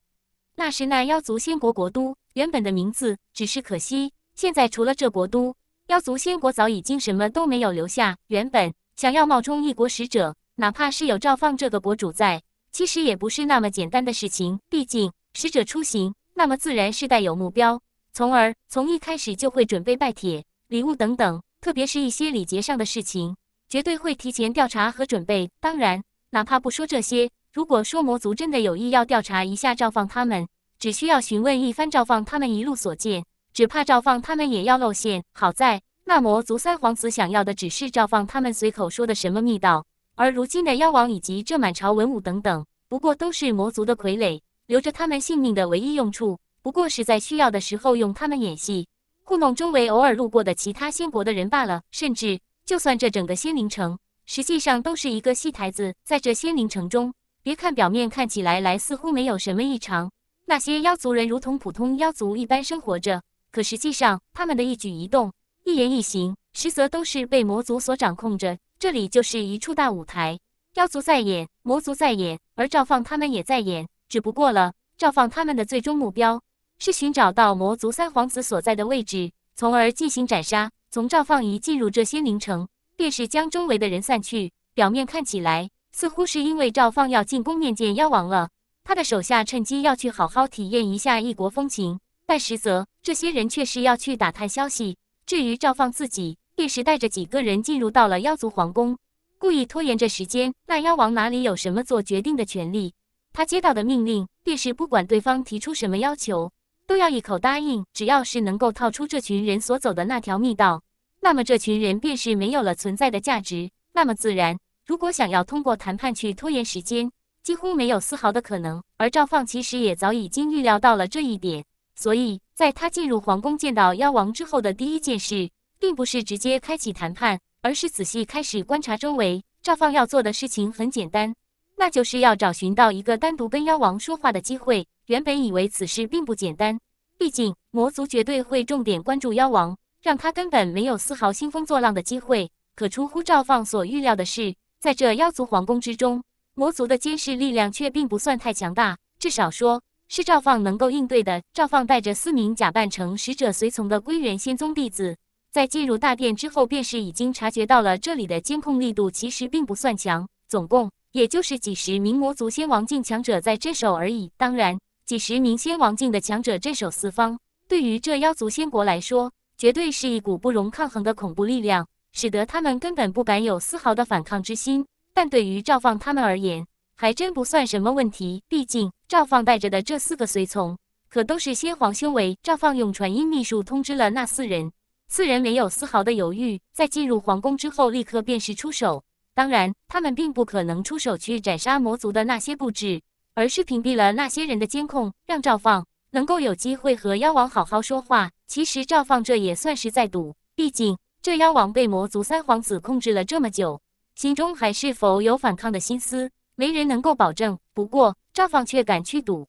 那时那妖族仙国国都原本的名字，只是可惜，现在除了这国都，妖族仙国早已经什么都没有留下。原本想要冒充一国使者，哪怕是有赵放这个国主在，其实也不是那么简单的事情。毕竟使者出行，那么自然是带有目标，从而从一开始就会准备拜帖、礼物等等，特别是一些礼节上的事情，绝对会提前调查和准备。当然，哪怕不说这些。如果说魔族真的有意要调查一下赵放他们，只需要询问一番赵放他们一路所见，只怕赵放他们也要露馅。好在那魔族三皇子想要的只是赵放他们随口说的什么秘道，而如今的妖王以及这满朝文武等等，不过都是魔族的傀儡，留着他们性命的唯一用处，不过是在需要的时候用他们演戏，糊弄周围偶尔路过的其他仙国的人罢了。甚至就算这整个仙灵城，实际上都是一个戏台子，在这仙灵城中。别看表面看起来来似乎没有什么异常，那些妖族人如同普通妖族一般生活着，可实际上他们的一举一动、一言一行，实则都是被魔族所掌控着。这里就是一处大舞台，妖族在演，魔族在演，而赵放他们也在演。只不过了，赵放他们的最终目标是寻找到魔族三皇子所在的位置，从而进行斩杀。从赵放一进入这仙灵城，便是将周围的人散去。表面看起来。似乎是因为赵放要进宫面见妖王了，他的手下趁机要去好好体验一下异国风情，但实则这些人却是要去打探消息。至于赵放自己，便是带着几个人进入到了妖族皇宫，故意拖延着时间。那妖王哪里有什么做决定的权利？他接到的命令便是不管对方提出什么要求，都要一口答应。只要是能够套出这群人所走的那条密道，那么这群人便是没有了存在的价值。那么自然。如果想要通过谈判去拖延时间，几乎没有丝毫的可能。而赵放其实也早已经预料到了这一点，所以在他进入皇宫见到妖王之后的第一件事，并不是直接开启谈判，而是仔细开始观察周围。赵放要做的事情很简单，那就是要找寻到一个单独跟妖王说话的机会。原本以为此事并不简单，毕竟魔族绝对会重点关注妖王，让他根本没有丝毫兴风作浪的机会。可出乎赵放所预料的是，在这妖族皇宫之中，魔族的监视力量却并不算太强大，至少说是赵放能够应对的。赵放带着四名假扮成使者随从的归元仙宗弟子，在进入大殿之后，便是已经察觉到了这里的监控力度其实并不算强，总共也就是几十名魔族仙王境强者在镇守而已。当然，几十名仙王境的强者镇守四方，对于这妖族仙国来说，绝对是一股不容抗衡的恐怖力量。使得他们根本不敢有丝毫的反抗之心，但对于赵放他们而言，还真不算什么问题。毕竟赵放带着的这四个随从，可都是先皇修为。赵放用传音秘术通知了那四人，四人没有丝毫的犹豫，在进入皇宫之后，立刻便是出手。当然，他们并不可能出手去斩杀魔族的那些布置，而是屏蔽了那些人的监控，让赵放能够有机会和妖王好好说话。其实，赵放这也算是在赌，毕竟。这妖王被魔族三皇子控制了这么久，心中还是否有反抗的心思？没人能够保证。不过赵放却敢去赌，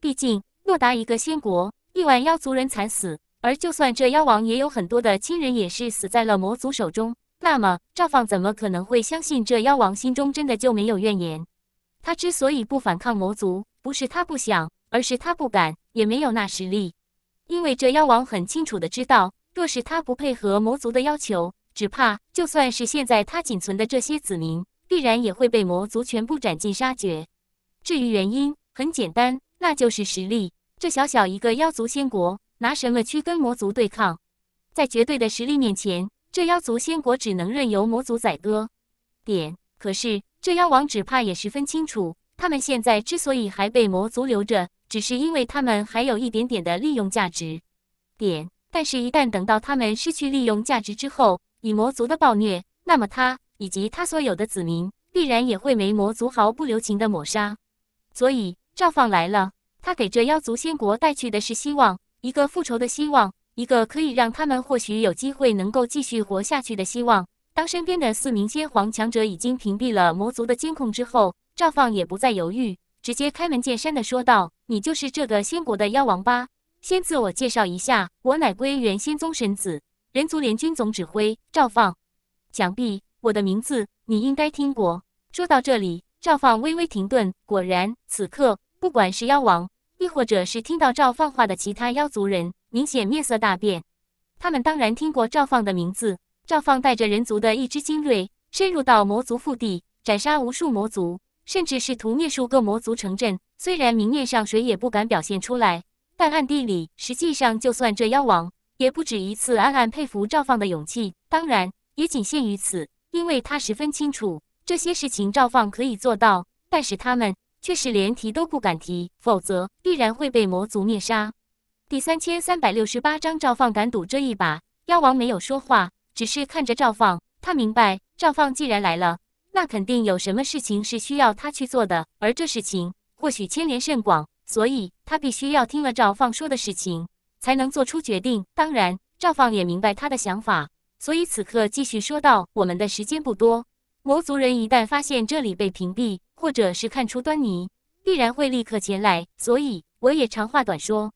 毕竟诺达一个仙国，亿万妖族人惨死，而就算这妖王也有很多的亲人也是死在了魔族手中。那么赵放怎么可能会相信这妖王心中真的就没有怨言？他之所以不反抗魔族，不是他不想，而是他不敢，也没有那实力。因为这妖王很清楚的知道。若是他不配合魔族的要求，只怕就算是现在他仅存的这些子民，必然也会被魔族全部斩尽杀绝。至于原因，很简单，那就是实力。这小小一个妖族仙国，拿什么去跟魔族对抗？在绝对的实力面前，这妖族仙国只能任由魔族宰割。点。可是这妖王只怕也十分清楚，他们现在之所以还被魔族留着，只是因为他们还有一点点的利用价值。点。但是，一旦等到他们失去利用价值之后，以魔族的暴虐，那么他以及他所有的子民必然也会为魔族毫不留情的抹杀。所以，赵放来了，他给这妖族仙国带去的是希望，一个复仇的希望，一个可以让他们或许有机会能够继续活下去的希望。当身边的四名仙皇强者已经屏蔽了魔族的监控之后，赵放也不再犹豫，直接开门见山的说道：“你就是这个仙国的妖王吧？”先自我介绍一下，我乃归元仙宗神子，人族联军总指挥赵放。想必我的名字你应该听过。说到这里，赵放微微停顿。果然，此刻不管是妖王，亦或者是听到赵放话的其他妖族人，明显面色大变。他们当然听过赵放的名字。赵放带着人族的一支精锐，深入到魔族腹地，斩杀无数魔族，甚至试图灭数个魔族城镇。虽然明面上谁也不敢表现出来。但暗地里，实际上，就算这妖王也不止一次暗暗佩服赵放的勇气。当然，也仅限于此，因为他十分清楚这些事情赵放可以做到，但是他们却是连提都不敢提，否则必然会被魔族灭杀。第三千三百六十八章，赵放敢赌这一把。妖王没有说话，只是看着赵放。他明白，赵放既然来了，那肯定有什么事情是需要他去做的，而这事情或许牵连甚广，所以。他必须要听了赵放说的事情，才能做出决定。当然，赵放也明白他的想法，所以此刻继续说道：“我们的时间不多，魔族人一旦发现这里被屏蔽，或者是看出端倪，必然会立刻前来。所以，我也长话短说，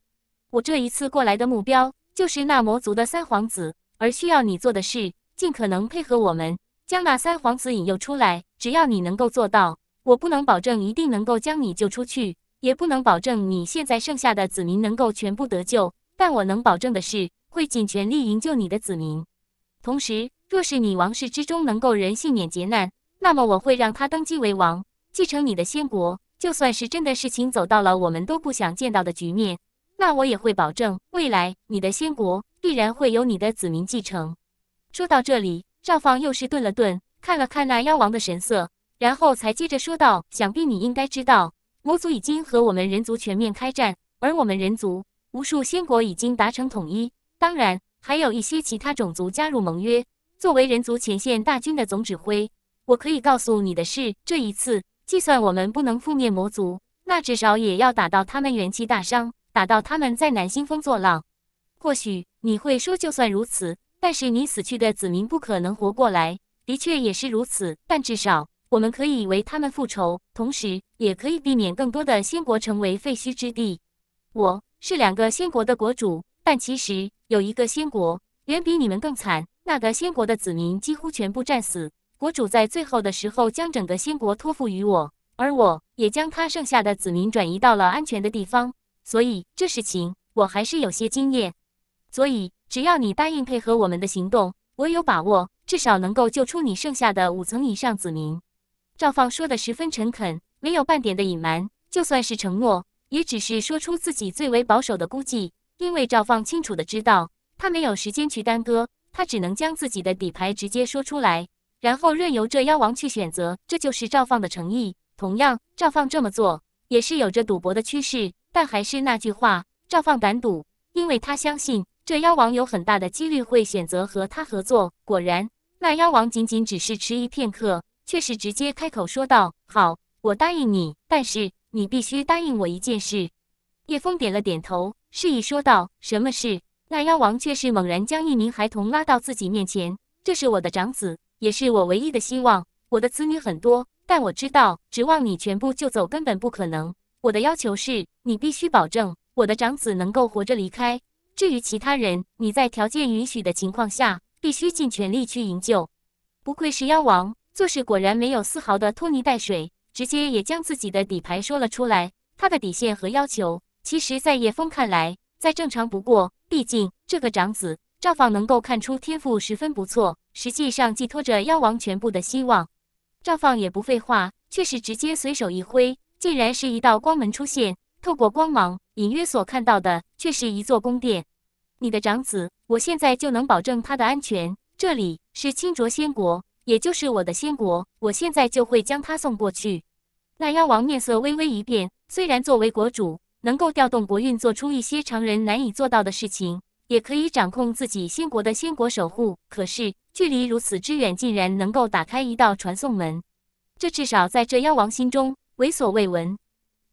我这一次过来的目标就是那魔族的三皇子。而需要你做的事，尽可能配合我们，将那三皇子引诱出来。只要你能够做到，我不能保证一定能够将你救出去。”也不能保证你现在剩下的子民能够全部得救，但我能保证的是会尽全力营救你的子民。同时，若是你王室之中能够人幸免劫难，那么我会让他登基为王，继承你的仙国。就算是真的事情走到了我们都不想见到的局面，那我也会保证未来你的仙国必然会有你的子民继承。说到这里，赵放又是顿了顿，看了看那妖王的神色，然后才接着说道：“想必你应该知道。”魔族已经和我们人族全面开战，而我们人族无数仙国已经达成统一，当然还有一些其他种族加入盟约。作为人族前线大军的总指挥，我可以告诉你的是，这一次，就算我们不能覆灭魔族，那至少也要打到他们元气大伤，打到他们再难兴风作浪。或许你会说，就算如此，但是你死去的子民不可能活过来。的确也是如此，但至少。我们可以为他们复仇，同时也可以避免更多的仙国成为废墟之地。我是两个仙国的国主，但其实有一个仙国远比你们更惨。那个仙国的子民几乎全部战死，国主在最后的时候将整个仙国托付于我，而我也将他剩下的子民转移到了安全的地方。所以这事情我还是有些经验。所以只要你答应配合我们的行动，我有把握至少能够救出你剩下的五层以上子民。赵放说的十分诚恳，没有半点的隐瞒，就算是承诺，也只是说出自己最为保守的估计。因为赵放清楚的知道，他没有时间去耽搁，他只能将自己的底牌直接说出来，然后任由这妖王去选择。这就是赵放的诚意。同样，赵放这么做也是有着赌博的趋势，但还是那句话，赵放敢赌，因为他相信这妖王有很大的几率会选择和他合作。果然，那妖王仅仅只是迟疑片刻。却是直接开口说道：“好，我答应你，但是你必须答应我一件事。”叶枫点了点头，示意说道：“什么事？”那妖王却是猛然将一名孩童拉到自己面前：“这是我的长子，也是我唯一的希望。我的子女很多，但我知道指望你全部救走根本不可能。我的要求是你必须保证我的长子能够活着离开，至于其他人，你在条件允许的情况下，必须尽全力去营救。”不愧是妖王。做事果然没有丝毫的拖泥带水，直接也将自己的底牌说了出来。他的底线和要求，其实，在叶枫看来，再正常不过。毕竟这个长子赵放能够看出天赋十分不错，实际上寄托着妖王全部的希望。赵放也不废话，却是直接随手一挥，竟然是一道光门出现。透过光芒，隐约所看到的，却是一座宫殿。你的长子，我现在就能保证他的安全。这里是清浊仙国。也就是我的仙国，我现在就会将他送过去。那妖王面色微微一变，虽然作为国主，能够调动国运，做出一些常人难以做到的事情，也可以掌控自己仙国的仙国守护，可是距离如此之远，竟然能够打开一道传送门，这至少在这妖王心中为所未闻。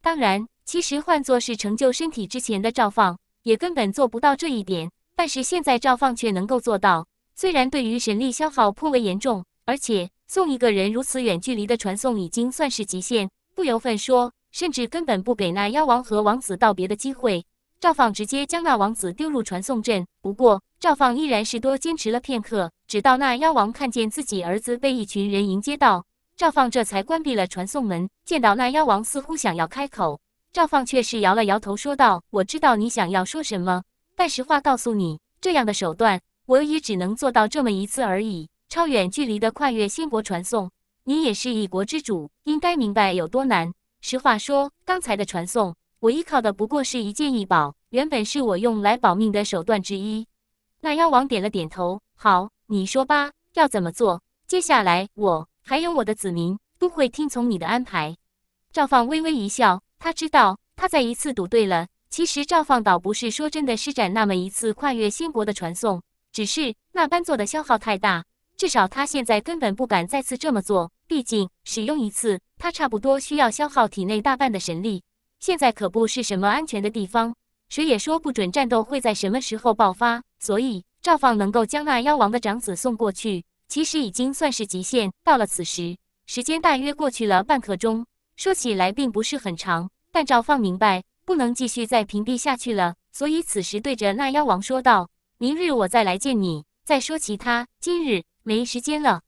当然，其实换作是成就身体之前的赵放，也根本做不到这一点。但是现在赵放却能够做到，虽然对于神力消耗颇为严重。而且送一个人如此远距离的传送已经算是极限，不由分说，甚至根本不给那妖王和王子道别的机会。赵放直接将那王子丢入传送阵。不过赵放依然是多坚持了片刻，直到那妖王看见自己儿子被一群人迎接到，赵放这才关闭了传送门。见到那妖王似乎想要开口，赵放却是摇了摇头说道：“我知道你想要说什么，但实话告诉你，这样的手段我也只能做到这么一次而已。”超远距离的跨越仙国传送，你也是一国之主，应该明白有多难。实话说，刚才的传送，我依靠的不过是一件异宝，原本是我用来保命的手段之一。那妖王点了点头，好，你说吧，要怎么做？接下来我还有我的子民都会听从你的安排。赵放微微一笑，他知道他再一次赌对了。其实赵放倒不是说真的施展那么一次跨越仙国的传送，只是那般做的消耗太大。至少他现在根本不敢再次这么做，毕竟使用一次，他差不多需要消耗体内大半的神力。现在可不是什么安全的地方，谁也说不准战斗会在什么时候爆发。所以赵放能够将那妖王的长子送过去，其实已经算是极限。到了此时，时间大约过去了半刻钟，说起来并不是很长，但赵放明白不能继续再屏蔽下去了，所以此时对着那妖王说道：“明日我再来见你，再说其他。今日。”没时间了。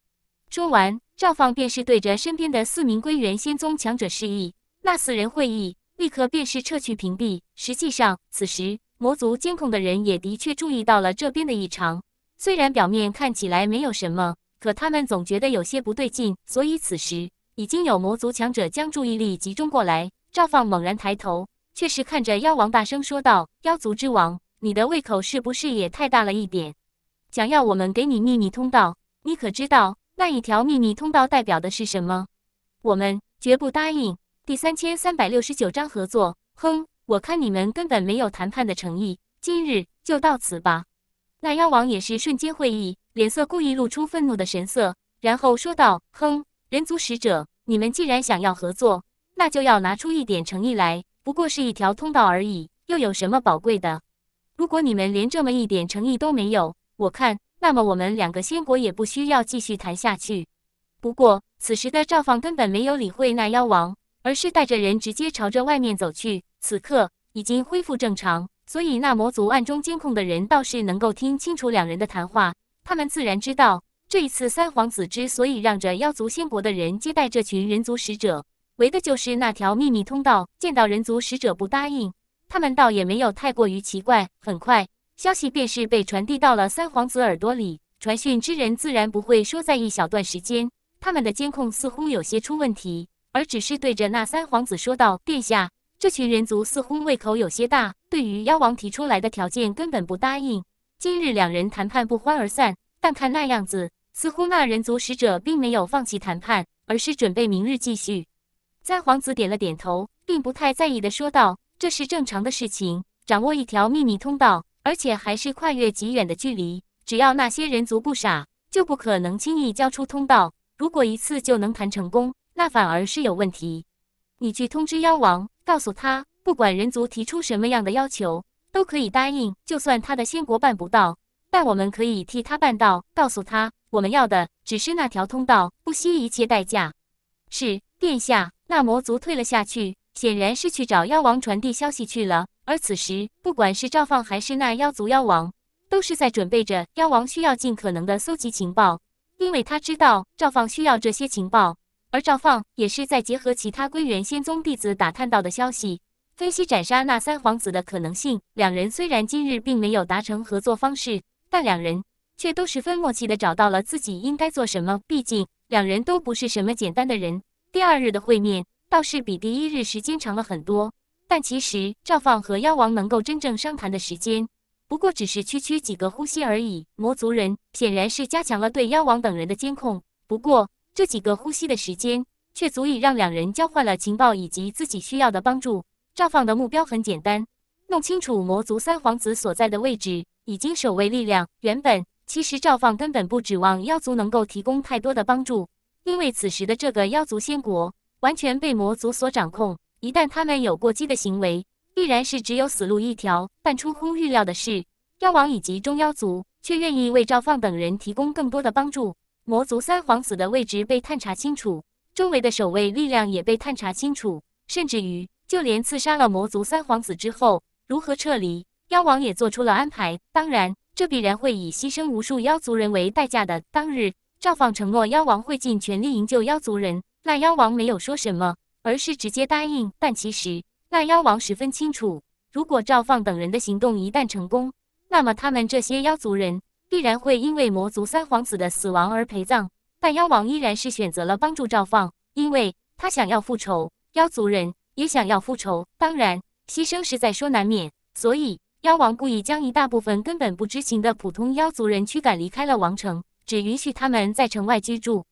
说完，赵放便是对着身边的四名归元仙宗强者示意，那四人会意，立刻便是撤去屏蔽。实际上，此时魔族监控的人也的确注意到了这边的异常，虽然表面看起来没有什么，可他们总觉得有些不对劲，所以此时已经有魔族强者将注意力集中过来。赵放猛然抬头，却是看着妖王，大声说道：“妖族之王，你的胃口是不是也太大了一点？想要我们给你秘密通道？”你可知道那一条秘密通道代表的是什么？我们绝不答应。第三千三百六十九章合作。哼，我看你们根本没有谈判的诚意。今日就到此吧。那妖王也是瞬间会意，脸色故意露出愤怒的神色，然后说道：“哼，人族使者，你们既然想要合作，那就要拿出一点诚意来。不过是一条通道而已，又有什么宝贵的？如果你们连这么一点诚意都没有，我看……”那么我们两个仙国也不需要继续谈下去。不过，此时的赵放根本没有理会那妖王，而是带着人直接朝着外面走去。此刻已经恢复正常，所以那魔族暗中监控的人倒是能够听清楚两人的谈话。他们自然知道，这一次三皇子之所以让着妖族仙国的人接待这群人族使者，为的就是那条秘密通道。见到人族使者不答应，他们倒也没有太过于奇怪。很快。消息便是被传递到了三皇子耳朵里，传讯之人自然不会说，在一小段时间，他们的监控似乎有些出问题，而只是对着那三皇子说道：“殿下，这群人族似乎胃口有些大，对于妖王提出来的条件根本不答应。今日两人谈判不欢而散，但看那样子，似乎那人族使者并没有放弃谈判，而是准备明日继续。”三皇子点了点头，并不太在意的说道：“这是正常的事情，掌握一条秘密通道。”而且还是跨越极远的距离，只要那些人族不傻，就不可能轻易交出通道。如果一次就能谈成功，那反而是有问题。你去通知妖王，告诉他，不管人族提出什么样的要求，都可以答应。就算他的仙国办不到，但我们可以替他办到。告诉他，我们要的只是那条通道，不惜一切代价。是，殿下。那魔族退了下去，显然是去找妖王传递消息去了。而此时，不管是赵放还是那妖族妖王，都是在准备着。妖王需要尽可能的搜集情报，因为他知道赵放需要这些情报。而赵放也是在结合其他归元仙宗弟子打探到的消息，分析斩杀那三皇子的可能性。两人虽然今日并没有达成合作方式，但两人却都十分默契的找到了自己应该做什么。毕竟，两人都不是什么简单的人。第二日的会面倒是比第一日时间长了很多。但其实赵放和妖王能够真正商谈的时间，不过只是区区几个呼吸而已。魔族人显然是加强了对妖王等人的监控，不过这几个呼吸的时间，却足以让两人交换了情报以及自己需要的帮助。赵放的目标很简单，弄清楚魔族三皇子所在的位置已经守卫力量。原本其实赵放根本不指望妖族能够提供太多的帮助，因为此时的这个妖族仙国完全被魔族所掌控。一旦他们有过激的行为，必然是只有死路一条。但出乎预料的是，妖王以及中妖族却愿意为赵放等人提供更多的帮助。魔族三皇子的位置被探查清楚，周围的守卫力量也被探查清楚，甚至于就连刺杀了魔族三皇子之后如何撤离，妖王也做出了安排。当然，这必然会以牺牲无数妖族人为代价的。当日，赵放承诺妖王会尽全力营救妖族人，那妖王没有说什么。而是直接答应，但其实那妖王十分清楚，如果赵放等人的行动一旦成功，那么他们这些妖族人必然会因为魔族三皇子的死亡而陪葬。但妖王依然是选择了帮助赵放，因为他想要复仇，妖族人也想要复仇。当然，牺牲是在所难免，所以妖王故意将一大部分根本不知情的普通妖族人驱赶离开了王城，只允许他们在城外居住，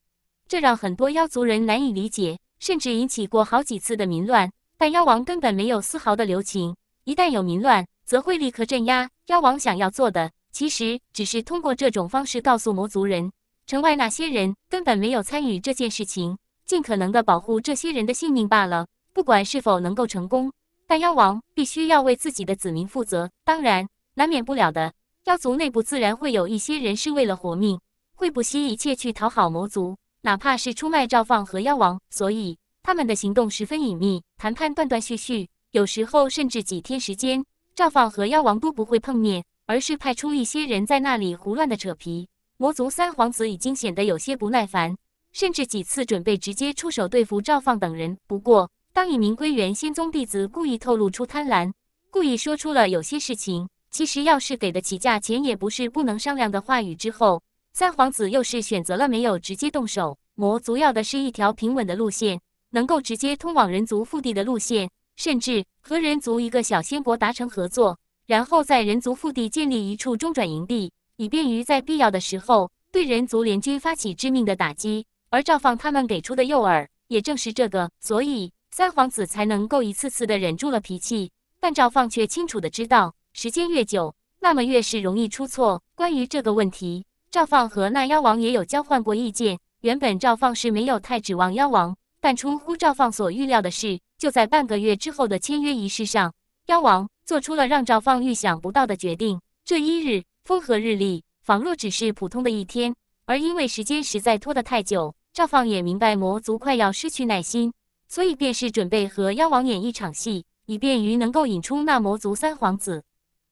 这让很多妖族人难以理解。甚至引起过好几次的民乱，但妖王根本没有丝毫的留情。一旦有民乱，则会立刻镇压。妖王想要做的，其实只是通过这种方式告诉魔族人，城外那些人根本没有参与这件事情，尽可能的保护这些人的性命罢了。不管是否能够成功，但妖王必须要为自己的子民负责。当然，难免不了的，妖族内部自然会有一些人是为了活命，会不惜一切去讨好魔族。哪怕是出卖赵放和妖王，所以他们的行动十分隐秘，谈判断断续续，有时候甚至几天时间，赵放和妖王都不会碰面，而是派出一些人在那里胡乱的扯皮。魔族三皇子已经显得有些不耐烦，甚至几次准备直接出手对付赵放等人。不过，当一名归元仙宗弟子故意透露出贪婪，故意说出了有些事情，其实要是给得起价钱也不是不能商量的话语之后。三皇子又是选择了没有直接动手，魔族要的是一条平稳的路线，能够直接通往人族腹地的路线，甚至和人族一个小仙国达成合作，然后在人族腹地建立一处中转营地，以便于在必要的时候对人族联军发起致命的打击。而赵放他们给出的诱饵也正是这个，所以三皇子才能够一次次的忍住了脾气，但赵放却清楚的知道，时间越久，那么越是容易出错。关于这个问题。赵放和那妖王也有交换过意见。原本赵放是没有太指望妖王，但出乎赵放所预料的是，就在半个月之后的签约仪式上，妖王做出了让赵放预想不到的决定。这一日风和日丽，仿若只是普通的一天，而因为时间实在拖得太久，赵放也明白魔族快要失去耐心，所以便是准备和妖王演一场戏，以便于能够引出那魔族三皇子。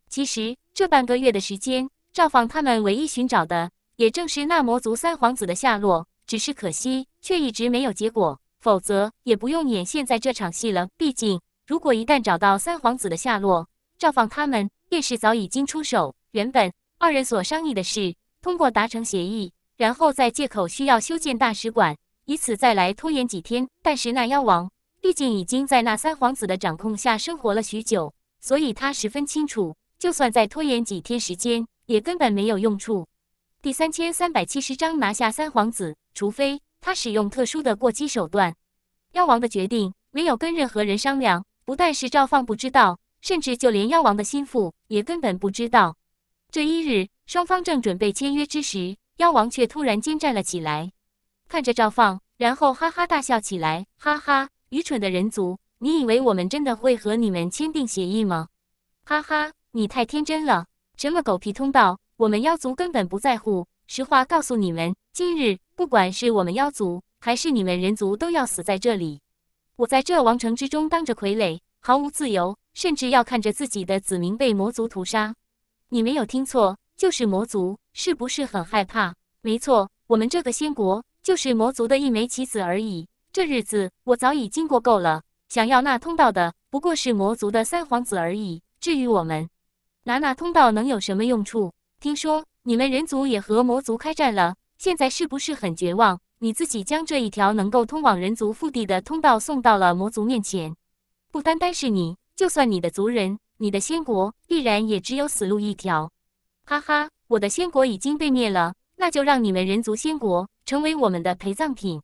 其实这半个月的时间。赵放他们唯一寻找的，也正是那魔族三皇子的下落。只是可惜，却一直没有结果。否则，也不用演现在这场戏了。毕竟，如果一旦找到三皇子的下落，赵放他们便是早已经出手。原本二人所商议的是，通过达成协议，然后再借口需要修建大使馆，以此再来拖延几天。但是那妖王毕竟已经在那三皇子的掌控下生活了许久，所以他十分清楚，就算再拖延几天时间。也根本没有用处。第三千三百七十章，拿下三皇子，除非他使用特殊的过激手段。妖王的决定没有跟任何人商量，不但是赵放不知道，甚至就连妖王的心腹也根本不知道。这一日，双方正准备签约之时，妖王却突然间站了起来，看着赵放，然后哈哈大笑起来：“哈哈，愚蠢的人族，你以为我们真的会和你们签订协议吗？哈哈，你太天真了。”什么狗屁通道？我们妖族根本不在乎。实话告诉你们，今日不管是我们妖族，还是你们人族，都要死在这里。我在这王城之中当着傀儡，毫无自由，甚至要看着自己的子民被魔族屠杀。你没有听错，就是魔族。是不是很害怕？没错，我们这个仙国就是魔族的一枚棋子而已。这日子我早已经过够了。想要那通道的，不过是魔族的三皇子而已。至于我们。拿那通道能有什么用处？听说你们人族也和魔族开战了，现在是不是很绝望？你自己将这一条能够通往人族腹地的通道送到了魔族面前，不单单是你，就算你的族人，你的仙国必然也只有死路一条。哈哈，我的仙国已经被灭了，那就让你们人族仙国成为我们的陪葬品。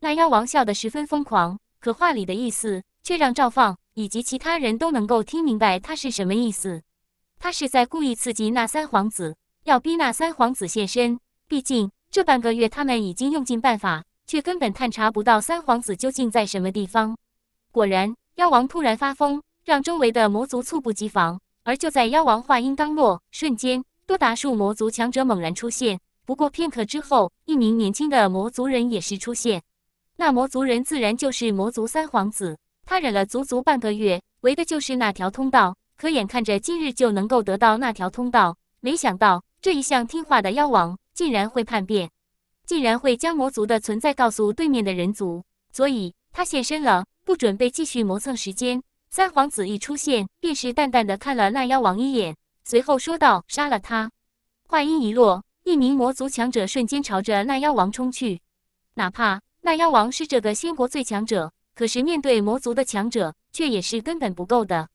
那妖王笑得十分疯狂，可话里的意思却让赵放以及其他人都能够听明白他是什么意思。他是在故意刺激那三皇子，要逼那三皇子现身。毕竟这半个月，他们已经用尽办法，却根本探查不到三皇子究竟在什么地方。果然，妖王突然发疯，让周围的魔族猝不及防。而就在妖王话音刚落瞬间，多达数魔族强者猛然出现。不过片刻之后，一名年轻的魔族人也是出现。那魔族人自然就是魔族三皇子。他忍了足足半个月，为的就是那条通道。可眼看着今日就能够得到那条通道，没想到这一向听话的妖王竟然会叛变，竟然会将魔族的存在告诉对面的人族，所以他现身了，不准备继续磨蹭时间。三皇子一出现，便是淡淡的看了那妖王一眼，随后说道：“杀了他。”话音一落，一名魔族强者瞬间朝着那妖王冲去。哪怕那妖王是这个仙国最强者，可是面对魔族的强者，却也是根本不够的。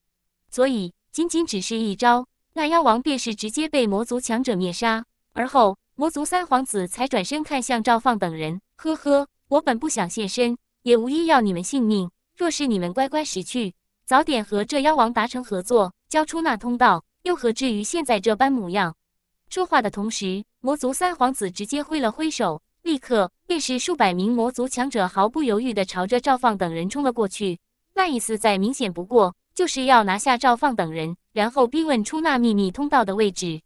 所以，仅仅只是一招，那妖王便是直接被魔族强者灭杀。而后，魔族三皇子才转身看向赵放等人：“呵呵，我本不想现身，也无意要你们性命。若是你们乖乖识趣，早点和这妖王达成合作，交出那通道，又何至于现在这般模样？”说话的同时，魔族三皇子直接挥了挥手，立刻便是数百名魔族强者毫不犹豫的朝着赵放等人冲了过去，那意思再明显不过。就是要拿下赵放等人，然后逼问出那秘密通道的位置。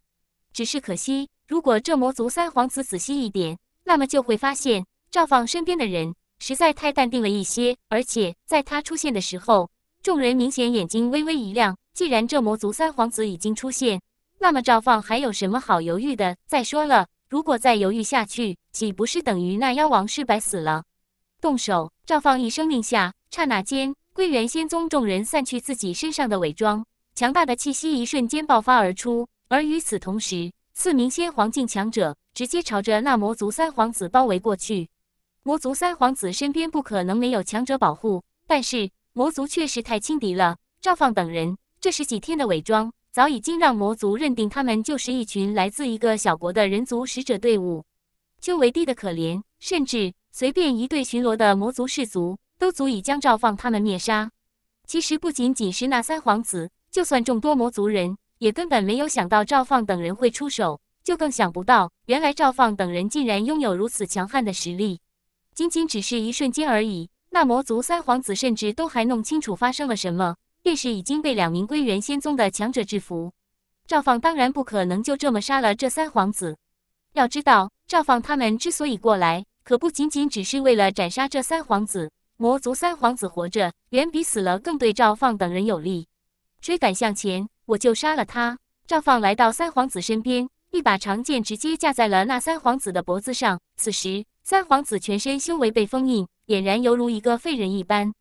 只是可惜，如果这魔族三皇子仔细一点，那么就会发现赵放身边的人实在太淡定了一些。而且在他出现的时候，众人明显眼睛微微一亮。既然这魔族三皇子已经出现，那么赵放还有什么好犹豫的？再说了，如果再犹豫下去，岂不是等于那妖王是白死了？动手！赵放一声令下，刹那间。归元仙宗众人散去自己身上的伪装，强大的气息一瞬间爆发而出。而与此同时，四名仙皇境强者直接朝着那魔族三皇子包围过去。魔族三皇子身边不可能没有强者保护，但是魔族确实太轻敌了。赵放等人这十几天的伪装，早已经让魔族认定他们就是一群来自一个小国的人族使者队伍，修为低得可怜，甚至随便一队巡逻的魔族士卒。都足以将赵放他们灭杀。其实不仅仅是那三皇子，就算众多魔族人，也根本没有想到赵放等人会出手，就更想不到原来赵放等人竟然拥有如此强悍的实力。仅仅只是一瞬间而已，那魔族三皇子甚至都还弄清楚发生了什么，便是已经被两名归元仙宗的强者制服。赵放当然不可能就这么杀了这三皇子。要知道，赵放他们之所以过来，可不仅仅只是为了斩杀这三皇子。魔族三皇子活着，远比死了更对赵放等人有利。追赶向前，我就杀了他。赵放来到三皇子身边，一把长剑直接架在了那三皇子的脖子上。此时，三皇子全身修为被封印，俨然犹如一个废人一般，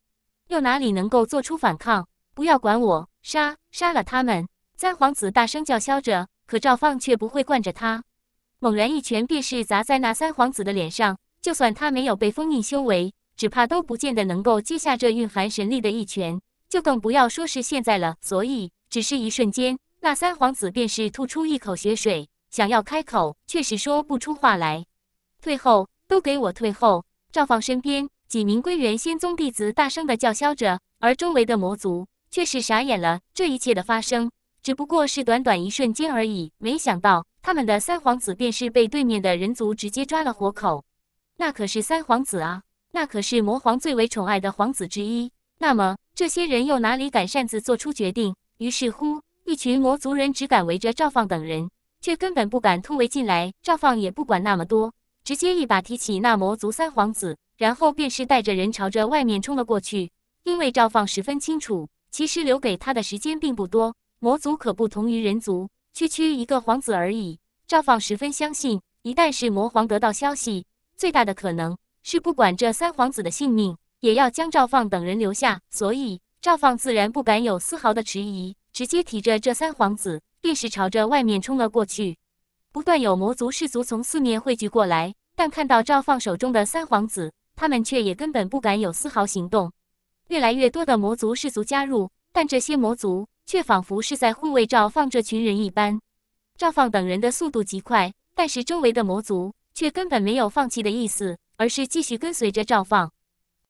又哪里能够做出反抗？不要管我，杀杀了他们！三皇子大声叫嚣着，可赵放却不会惯着他，猛然一拳便是砸在那三皇子的脸上。就算他没有被封印修为。只怕都不见得能够接下这蕴含神力的一拳，就更不要说是现在了。所以，只是一瞬间，那三皇子便是吐出一口血水，想要开口，却是说不出话来。退后，都给我退后！赵放身边几名归元仙宗弟子大声的叫嚣着，而周围的魔族却是傻眼了。这一切的发生，只不过是短短一瞬间而已。没想到，他们的三皇子便是被对面的人族直接抓了活口。那可是三皇子啊！那可是魔皇最为宠爱的皇子之一，那么这些人又哪里敢擅自做出决定？于是乎，一群魔族人只敢围着赵放等人，却根本不敢突围进来。赵放也不管那么多，直接一把提起那魔族三皇子，然后便是带着人朝着外面冲了过去。因为赵放十分清楚，其实留给他的时间并不多。魔族可不同于人族，区区一个皇子而已。赵放十分相信，一旦是魔皇得到消息，最大的可能。是不管这三皇子的性命，也要将赵放等人留下，所以赵放自然不敢有丝毫的迟疑，直接提着这三皇子，便是朝着外面冲了过去。不断有魔族士族从四面汇聚过来，但看到赵放手中的三皇子，他们却也根本不敢有丝毫行动。越来越多的魔族士族加入，但这些魔族却仿佛是在护卫赵放这群人一般。赵放等人的速度极快，但是周围的魔族却根本没有放弃的意思。而是继续跟随着赵放。